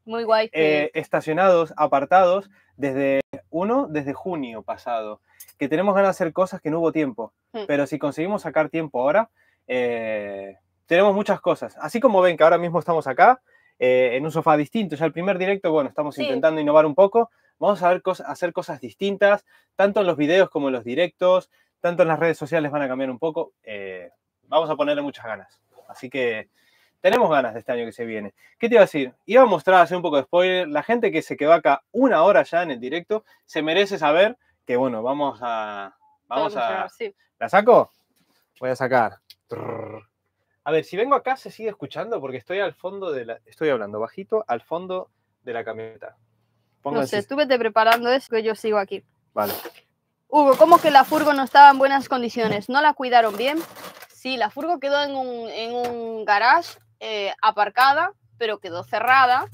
Muy guay. Eh, estacionados, apartados, desde uno, desde junio pasado. Que tenemos ganas de hacer cosas que no hubo tiempo. Mm. Pero si conseguimos sacar tiempo ahora. Eh, tenemos muchas cosas. Así como ven que ahora mismo estamos acá, eh, en un sofá distinto, ya el primer directo, bueno, estamos intentando innovar un poco, vamos a hacer cosas distintas, tanto en los videos como en los directos, tanto en las redes sociales van a cambiar un poco, eh, vamos a ponerle muchas ganas. Así que tenemos ganas de este año que se viene. ¿Qué te iba a decir? Iba a mostrar, hacer un poco de spoiler, la gente que se quedó acá una hora ya en el directo, se merece saber que, bueno, vamos a... Vamos, a... ¿La saco? Voy a sacar. A ver, si vengo acá se sigue escuchando porque estoy al fondo de la. Estoy hablando bajito, al fondo de la camioneta. No sé, preparando eso que yo sigo aquí. Vale. Hugo, ¿cómo que la furgo no estaba en buenas condiciones? ¿No la cuidaron bien? Sí, la furgo quedó en un, en garage eh, aparcada, pero quedó cerrada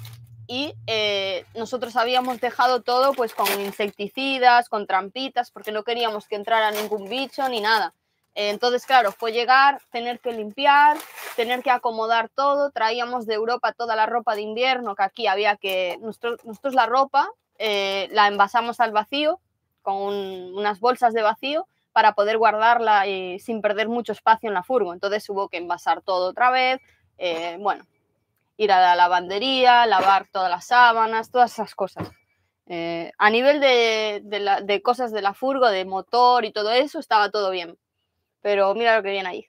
y eh, nosotros habíamos dejado todo pues con insecticidas, con trampitas, porque no queríamos que entrara ningún bicho ni nada. Entonces, claro, fue llegar, tener que limpiar, tener que acomodar todo. Traíamos de Europa toda la ropa de invierno, que aquí había que... Nosotros, nosotros la ropa eh, la envasamos al vacío, con unas bolsas de vacío, para poder guardarla y sin perder mucho espacio en la furgo. Entonces hubo que envasar todo otra vez. Eh, bueno, ir a la lavandería, lavar todas las sábanas, todas esas cosas. Eh, a nivel de, de cosas de la furgo, de motor y todo eso, estaba todo bien pero mira lo que viene ahí.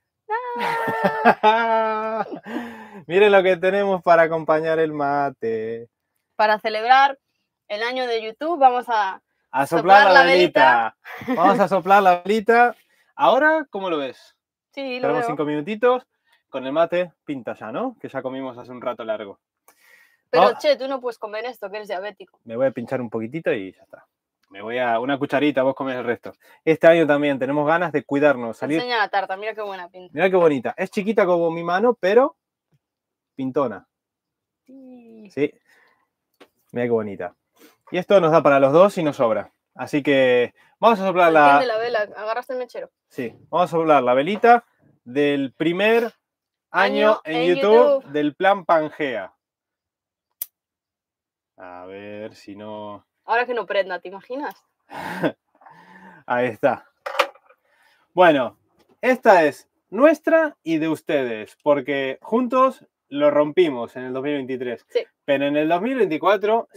<laughs> ¡Mire lo que tenemos para acompañar el mate. Para celebrar el año de YouTube vamos a, soplar, la, velita. Vamos a soplar la velita. Ahora, ¿cómo lo ves? Sí, Tenemos cinco minutitos con el mate pinta ya, ¿no? Que ya comimos hace un rato largo. Pero, ah. che, tú no puedes comer esto, que eres diabético. Me voy a pinchar un poquitito y ya está me voy a una cucharita, vos comés el resto. Este año también tenemos ganas de cuidarnos. Salir... Enseña la tarta, mira qué buena pinta. Mira qué bonita. Es chiquita como mi mano, pero pintona. Sí. sí. Mira qué bonita. Y esto nos da para los dos y nos sobra. Así que vamos a soplar la... la el mechero. Sí, vamos a soplar la velita del primer año, en, YouTube del plan Pangea. A ver si no... Ahora que no prenda, ¿te imaginas? <laughs> Ahí está. Bueno, esta es nuestra y de ustedes, porque juntos lo rompimos en el 2023. Pero en el 2024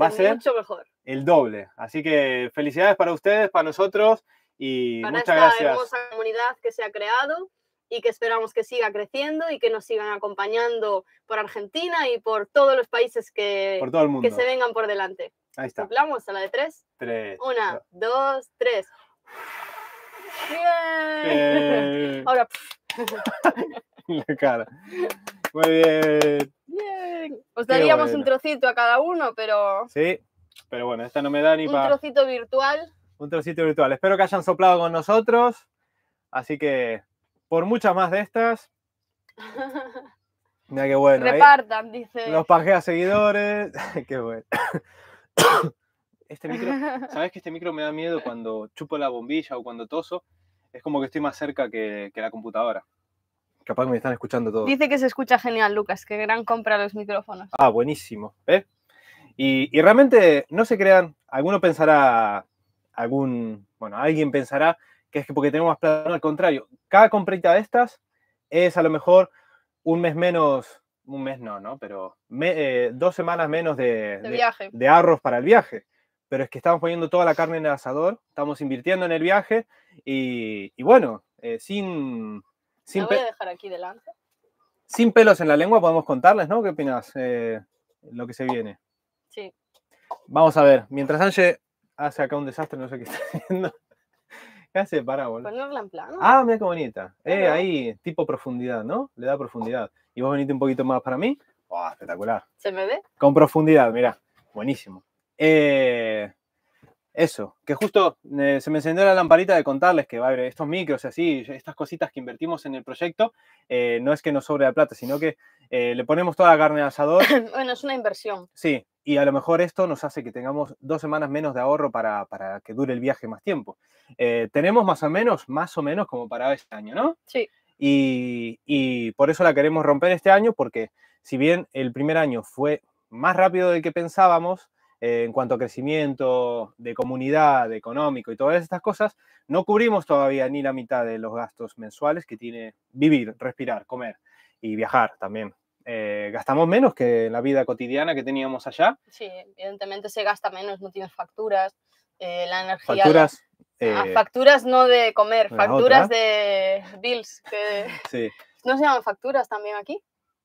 va, a ser mucho mejor. el doble. Así que felicidades para ustedes, para nosotros y para muchas esta gracias. hermosa comunidad que se ha creado y que esperamos que siga creciendo y que nos sigan acompañando por Argentina y por todos los países que se vengan por delante. Ahí está. ¿Soplamos a la de tres? Tres. Una, dos, tres. ¡Bien! Ahora. <laughs> la cara. Muy bien. Bien. Os daríamos un trocito a cada uno, pero. Sí, pero bueno, esta no me da ni para. Un trocito virtual. Un trocito virtual. Espero que hayan soplado con nosotros. Así que, por muchas más de estas. <laughs> Mira qué bueno. ¿eh? Repartan, dice. Los pajea seguidores. <laughs> qué bueno este micro, ¿sabes que este micro me da miedo cuando chupo la bombilla o cuando toso? Es como que estoy más cerca que, la computadora. Capaz me están escuchando todo. Dice que se escucha genial, Lucas, que gran compra los micrófonos. Ah, buenísimo. ¿eh? Y, realmente, no se crean, alguno pensará, algún, bueno, alguien pensará que es que porque tenemos más plata, no, al contrario, cada comprita de estas es a lo mejor un mes menos un mes no, ¿no? Pero eh, dos semanas menos de, de, viaje. para el viaje. Pero es que estamos poniendo toda la carne en el asador, estamos invirtiendo en el viaje y, bueno, eh, sin... aquí Sin pelos en la lengua podemos contarles, ¿no? ¿Qué opinas? Eh, lo que se viene. Sí. Vamos a ver, mientras Ángel hace acá un desastre, no sé qué está <laughs> haciendo. ¿Qué hace? Parábola. Ponerla en plano. Ah, mira qué bonita. Eh, ahí, tipo profundidad, ¿no? Le da profundidad y vos venite un poquito más para mí. Oh, espectacular. ¿Se me ve? Con profundidad, mira, buenísimo. Eh, eso, que justo eh, se me encendió la lamparita de contarles que estos micros y así, estas cositas que invertimos en el proyecto, eh, no es que nos sobre la plata, sino que le ponemos toda la carne al asador. <coughs> bueno, es una inversión. Sí, y a lo mejor esto nos hace que tengamos dos semanas menos de ahorro para, para que dure el viaje más tiempo. tenemos más o menos, más o menos como para este año, ¿no? Sí y, por eso la queremos romper este año porque si bien el primer año fue más rápido del que pensábamos, eh, en cuanto a crecimiento de comunidad, económico y todas estas cosas, no cubrimos todavía ni la mitad de los gastos mensuales que tiene vivir, respirar, comer y viajar también. Eh, gastamos menos que en la vida cotidiana que teníamos allá. Sí, evidentemente se gasta menos, no tienes facturas, eh, la energía. Facturas. Ah, eh, facturas no de comer, facturas de bills. Que... <laughs> ¿No se llaman facturas también aquí?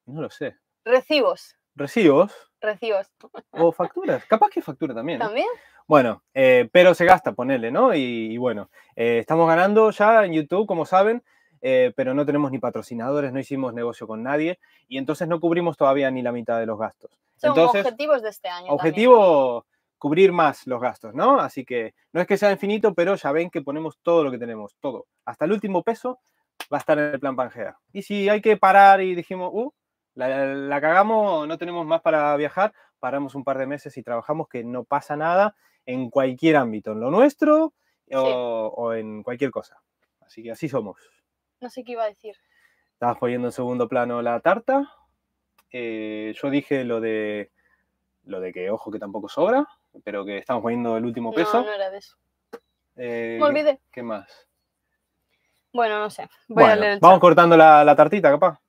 No lo sé. Recibos. Recibos. Recibos. O facturas. Capaz que factura también. También. Bueno, eh, pero se gasta, ponele, ¿no? Y, bueno, estamos ganando ya en YouTube, como saben, pero no tenemos ni patrocinadores, no hicimos negocio con nadie y entonces no cubrimos todavía ni la mitad de los gastos. Son entonces, objetivos de este año. Objetivo cubrir más los gastos, ¿no? Así que no es que sea infinito, pero ya ven que ponemos todo lo que tenemos, todo. Hasta el último peso va a estar en el plan Pangea. Y si hay que parar y dijimos, uh, la, cagamos, no tenemos más para viajar, paramos un par de meses y trabajamos que no pasa nada en cualquier ámbito, en lo nuestro eh, o, en cualquier cosa. Así que así somos. No sé qué iba a decir. Estabas poniendo en segundo plano la tarta. Eh, yo dije lo de lo de que ojo que tampoco sobra pero que estamos poniendo el último peso. No, no era de eso. Eh, Me olvidé. ¿Qué más? Bueno, no sé. vamos cortando la, tartita, capaz.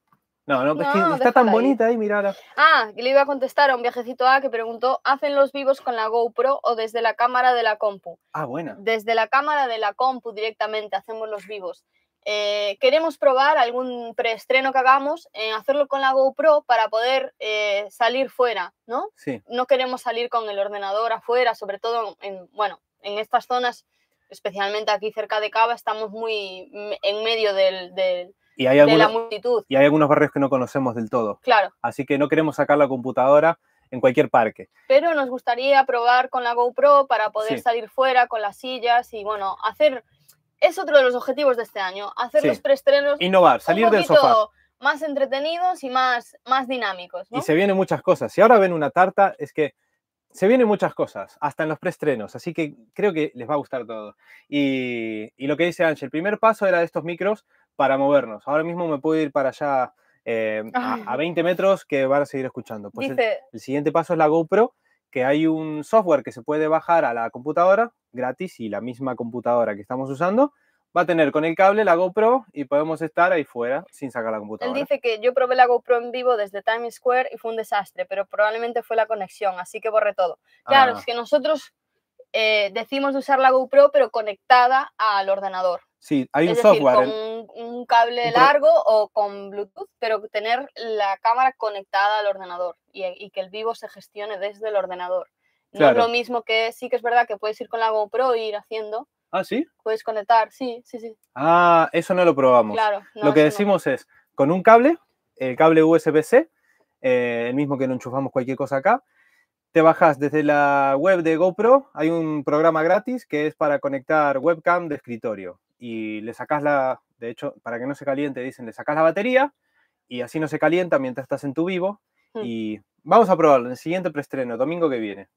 No, no, es que está tan bonita ahí, mirala. Ah, que le iba a contestar a un viajecito A que preguntó: ¿hacen los vivos con la GoPro o desde la cámara de la compu? Ah, buena. Desde la cámara de la compu directamente hacemos los vivos. Eh, queremos probar algún preestreno que hagamos, en eh, hacerlo con la GoPro para poder eh, salir fuera, ¿no? Sí. No queremos salir con el ordenador afuera, sobre todo en, bueno, en estas zonas, especialmente aquí cerca de Cava, estamos muy en medio del, de la multitud. Y hay algunos barrios que no conocemos del todo. Claro. Así que no queremos sacar la computadora en cualquier parque. Pero nos gustaría probar con la GoPro para poder salir fuera con las sillas y, bueno, hacer es otro de los objetivos de este año, hacer los preestrenos. Innovar, salir un del sofá. Más entretenidos y más, más dinámicos. Y se vienen muchas cosas. Si ahora ven una tarta, es que se vienen muchas cosas, hasta en los preestrenos, así que creo que les va a gustar todo. Y, lo que dice Ángel, el primer paso era de estos micros para movernos. Ahora mismo me puedo ir para allá eh, a, 20 metros que van a seguir escuchando. Pues el, siguiente paso es la GoPro que hay un software que se puede bajar a la computadora gratis y la misma computadora que estamos usando va a tener con el cable la GoPro y podemos estar ahí fuera sin sacar la computadora. Él dice que yo probé la GoPro en vivo desde Times Square y fue un desastre, pero probablemente fue la conexión, así que borré todo. Claro, ah. es que nosotros eh, decimos usar la GoPro, pero conectada al ordenador. Sí, hay un software. un, cable largo o con Bluetooth, pero tener la cámara conectada al ordenador y, que el vivo se gestione desde el ordenador. No es lo mismo que sí que es verdad que puedes ir con la GoPro e ir haciendo. Ah, sí. Puedes conectar, sí, sí, sí. Ah, eso no lo probamos. Claro. lo que decimos es, con un cable, el cable USB-C, eh, el mismo que no enchufamos cualquier cosa acá, te bajas desde la web de GoPro, hay un programa gratis que es para conectar webcam de escritorio y le sacas la, de hecho, para que no se caliente, dicen, le sacas la batería y así no se calienta mientras estás en tu vivo hmm. y vamos a probarlo en el siguiente preestreno, domingo que viene.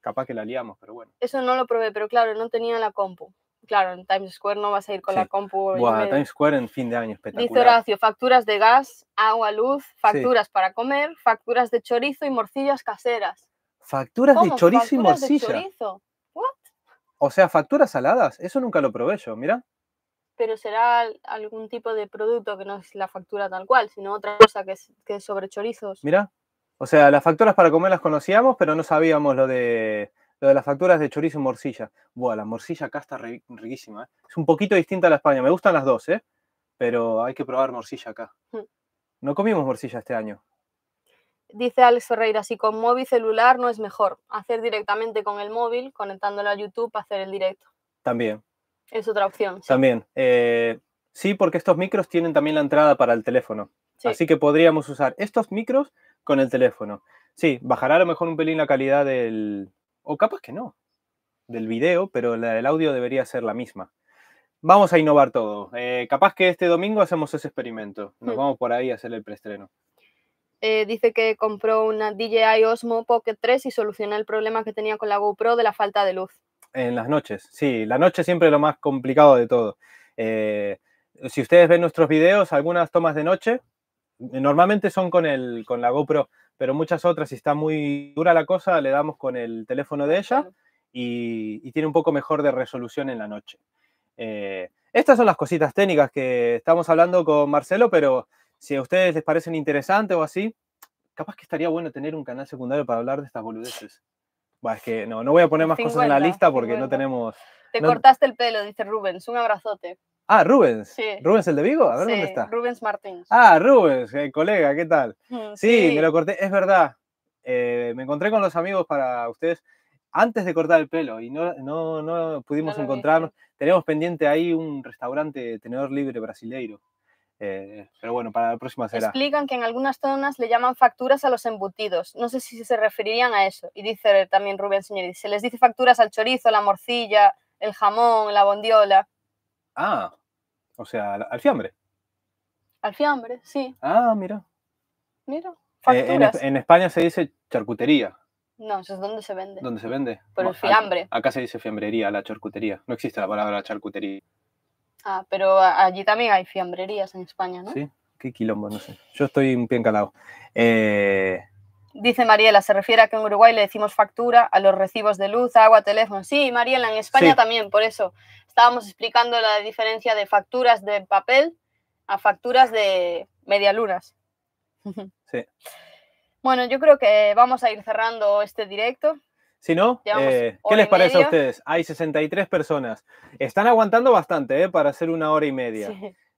Capaz que la liamos, pero bueno. Eso no lo probé, pero claro, no tenía la compu. Claro, en Times Square no vas a ir con la compu. Times Square en fin de año, espectacular. Dice Horacio, facturas de gas, agua, luz, facturas para comer, facturas de chorizo y morcillas caseras. Facturas de chorizo y morcilla. O sea, facturas saladas. Eso nunca lo probé yo, mira. Pero será algún tipo de producto que no es la factura tal cual, sino otra cosa que es, sobre chorizos. Mira. O sea, las facturas para comer las conocíamos, pero no sabíamos lo de las facturas de chorizo y morcilla. Buah, la morcilla acá está riquísima. ¿eh? Es un poquito distinta a la España. Me gustan las dos, ¿eh? Pero hay que probar morcilla acá. Hmm. No comimos morcilla este año. Dice Alex Ferreira, si con móvil celular no es mejor, hacer directamente con el móvil, conectándolo a YouTube, hacer el directo. También. Es otra opción. También. Eh, sí, porque estos micros tienen también la entrada para el teléfono. Así que podríamos usar estos micros con el teléfono. Sí, bajará a lo mejor un pelín la calidad del... o capaz que no, del video, pero el audio debería ser la misma. Vamos a innovar todo. Eh, capaz que este domingo hacemos ese experimento. Nos mm. vamos por ahí a hacer el preestreno. Eh, dice que compró una DJI Osmo Pocket 3 y solucionó el problema que tenía con la GoPro de la falta de luz. En las noches, sí, la noche siempre es lo más complicado de todo. Eh, si ustedes ven nuestros videos, algunas tomas de noche, normalmente son con, el, con la GoPro, pero muchas otras, si está muy dura la cosa, le damos con el teléfono de ella y, tiene un poco mejor de resolución en la noche. Eh, estas son las cositas técnicas que estamos hablando con Marcelo, pero si a ustedes les parecen interesante o así, capaz que estaría bueno tener un canal secundario para hablar de estas boludeces. es que no, no voy a poner más cosas en la lista porque no tenemos... Te cortaste el pelo, dice Rubens, un abrazote. Ah, Rubens. Sí. Rubens el de Vigo, a ver dónde está. Rubens Martins. Ah, Rubens, el eh, colega, ¿qué tal? Mm, sí, me lo corté, es verdad. Eh, me encontré con los amigos para ustedes antes de cortar el pelo y no, no, no pudimos encontrarnos. Tenemos pendiente ahí un restaurante tenedor libre brasileiro. Eh, pero bueno, para la próxima será. Explican que en algunas zonas le llaman facturas a los embutidos. No sé si se referirían a eso. Y dice también Rubén señor se les dice facturas al chorizo, la morcilla, el jamón, la bondiola. Ah, o sea, al fiambre. Al fiambre, sí. Ah, mira. Mira. Eh, en, España se dice charcutería. No, eso es donde se vende. ¿Dónde se vende? Por el fiambre. Acá, acá se dice fiambrería, la charcutería. No existe la palabra charcutería. Ah, pero allí también hay fiambrerías en España, ¿no? Sí, qué quilombo, no sé. Yo estoy bien calado. Eh, Dice Mariela, se refiere a que en Uruguay le decimos factura a los recibos de luz, agua, teléfono. Sí, Mariela, en España también, por eso estábamos explicando la diferencia de facturas de papel a facturas de medialunas. <laughs> Sí. Bueno, yo creo que vamos a ir cerrando este directo. Si no, eh, ¿qué les parece a ustedes? Hay 63 personas. Están aguantando bastante eh, para hacer una hora y media.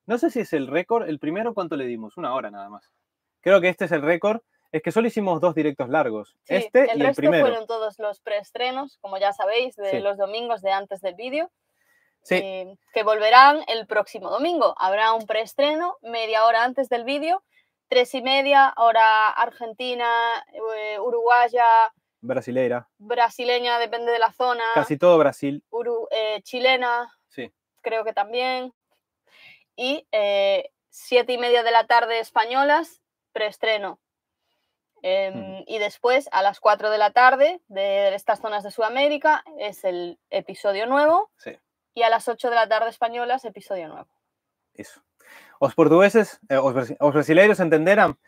No sé si es el récord. El primero, ¿cuánto le dimos? Una hora nada más. Creo que este es el récord. Es que solo hicimos dos directos largos. este el y el primero. fueron todos los preestrenos, como ya sabéis, de los domingos de antes del vídeo. Sí. Eh, que volverán el próximo domingo. Habrá un preestreno media hora antes del vídeo, tres y media, hora argentina, uruguaya, Brasileira. Brasileña, depende de la zona. Casi todo Brasil. Eh, chilena. Sí. Creo que también. Y eh, siete y media de la tarde españolas, preestreno. Em, mm. Y después, a las cuatro de la tarde, de estas zonas de Sudamérica, es el episodio nuevo. Sí. Y a las ocho de la tarde españolas, episodio nuevo. Eso. Os portugueses, los eh, os, brasileiros entenderán.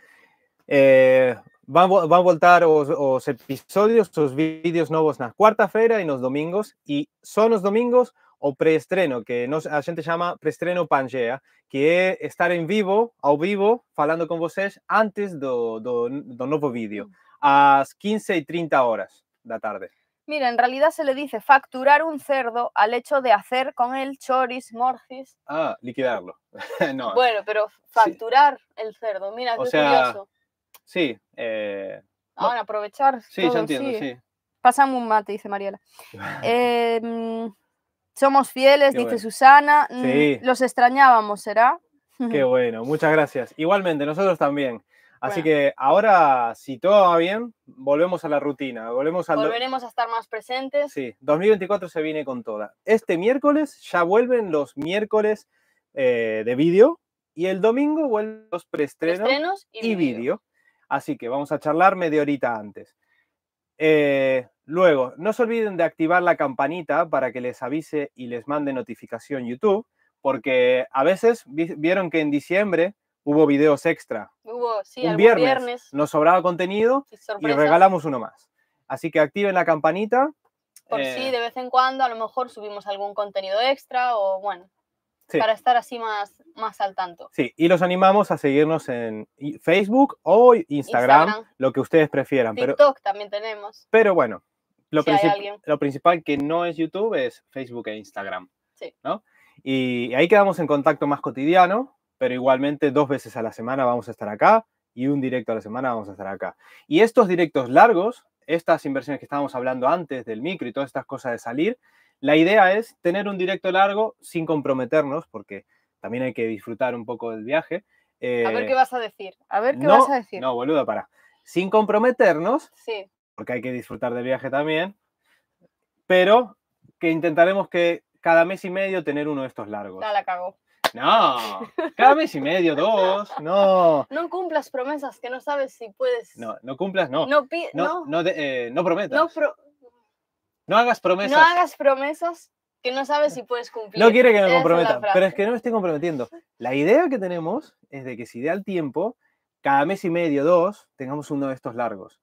Van, a voltar los episodios, los vídeos nuevos, na cuarta-feira e nos domingos Y son los domingos o preestreno, que nos, a gente chama preestreno Pangea, que es estar en vivo, o vivo, falando con vocês antes do, nuevo do novo vídeo, 15 y 30 horas da tarde. Mira, en realidad se le dice facturar un cerdo al hecho de hacer con él choris, morcis. Ah, liquidarlo. <laughs> Bueno, pero facturar el cerdo, mira, qué curioso. Sí. Eh, Ahora, aprovechar. Sí, yo entiendo, Pasamos un mate, dice Mariela. <laughs> Em, somos fieles, dice Susana. Mm, los extrañábamos, ¿será? Qué <laughs> bueno, muchas gracias. Igualmente, nosotros también. Así que ahora, si todo va bien, volvemos a la rutina. Volvemos Volveremos a estar más presentes. Sí, 2024 se viene con toda. Este miércoles ya vuelven los miércoles eh, de vídeo y el domingo vuelven los preestrenos, y vídeo. Así que vamos a charlar media horita antes. Eh, luego, no se olviden de activar la campanita para que les avise y les mande notificación YouTube, porque a veces vieron que en diciembre hubo videos extra. Hubo, sí, un viernes, Nos sobraba contenido y regalamos uno más. Así que activen la campanita. Por si eh, de vez en cuando a lo mejor subimos algún contenido extra o bueno para estar así más, más al tanto. Sí, y los animamos a seguirnos en Facebook o Instagram, lo que ustedes prefieran. TikTok también tenemos. Pero bueno, lo, lo, principal que no es YouTube es Facebook e Instagram. Sí. ¿no? Y ahí quedamos en contacto más cotidiano, pero igualmente dos veces a la semana vamos a estar acá y un directo a la semana vamos a estar acá. Y estos directos largos, estas inversiones que estábamos hablando antes del micro y todas estas cosas de salir, la idea es tener un directo largo sin comprometernos, porque también hay que disfrutar un poco del viaje. a ver eh, qué vas a decir, a ver qué vas a decir. No, boludo, para. Sin comprometernos, sí. porque hay que disfrutar del viaje también, pero que intentaremos que cada mes y medio tener uno de estos largos. Ya la cago. No, cada mes y medio, dos, no. <laughs> No cumplas promesas que no sabes si puedes. No, no cumplas, no. No, no, no, no eh, prometas. No hagas promesas. No hagas promesas que no sabes si puedes cumplir. No quiere que me comprometa, pero es que no me estoy comprometiendo. La idea que tenemos es de que si de el tiempo, cada mes y medio, dos, tengamos uno de estos largos.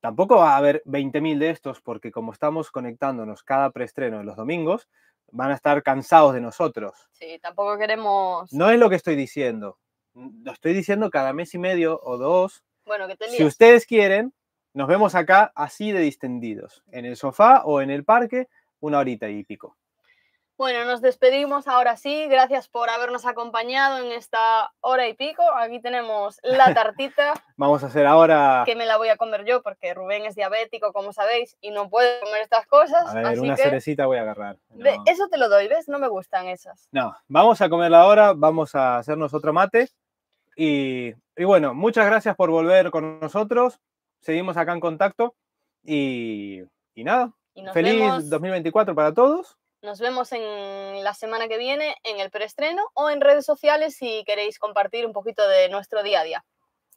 Tampoco va a haber 20.000 de estos porque como estamos conectándonos cada preestreno en los domingos, van a estar cansados de nosotros. Sí, tampoco queremos... No es lo que estoy diciendo. Lo estoy diciendo cada mes y medio o dos. Bueno, que te Si ustedes quieren, nos vemos acá así de distendidos, en el sofá o en el parque, una horita y pico. Bueno, nos despedimos ahora sí. Gracias por habernos acompañado en esta hora y pico. Aquí tenemos la <laughs> tartita. Vamos a hacer ahora. Que me la voy a comer yo porque Rubén es diabético, como sabéis, y no puede comer estas cosas. A ver, una cerecita voy a agarrar. Eso te lo doy, ¿ves? No me gustan esas. No, vamos a comerla ahora. Vamos a hacernos otro mate. Y, y bueno, muchas gracias por volver con nosotros seguimos acá en contacto y, nada. Feliz 2024 para todos. Nos vemos en la semana que viene en el preestreno o en redes sociales si queréis compartir un poquito de nuestro día a día.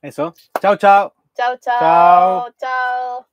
Eso. Chao, chao. Chao, chao. Chao. chao.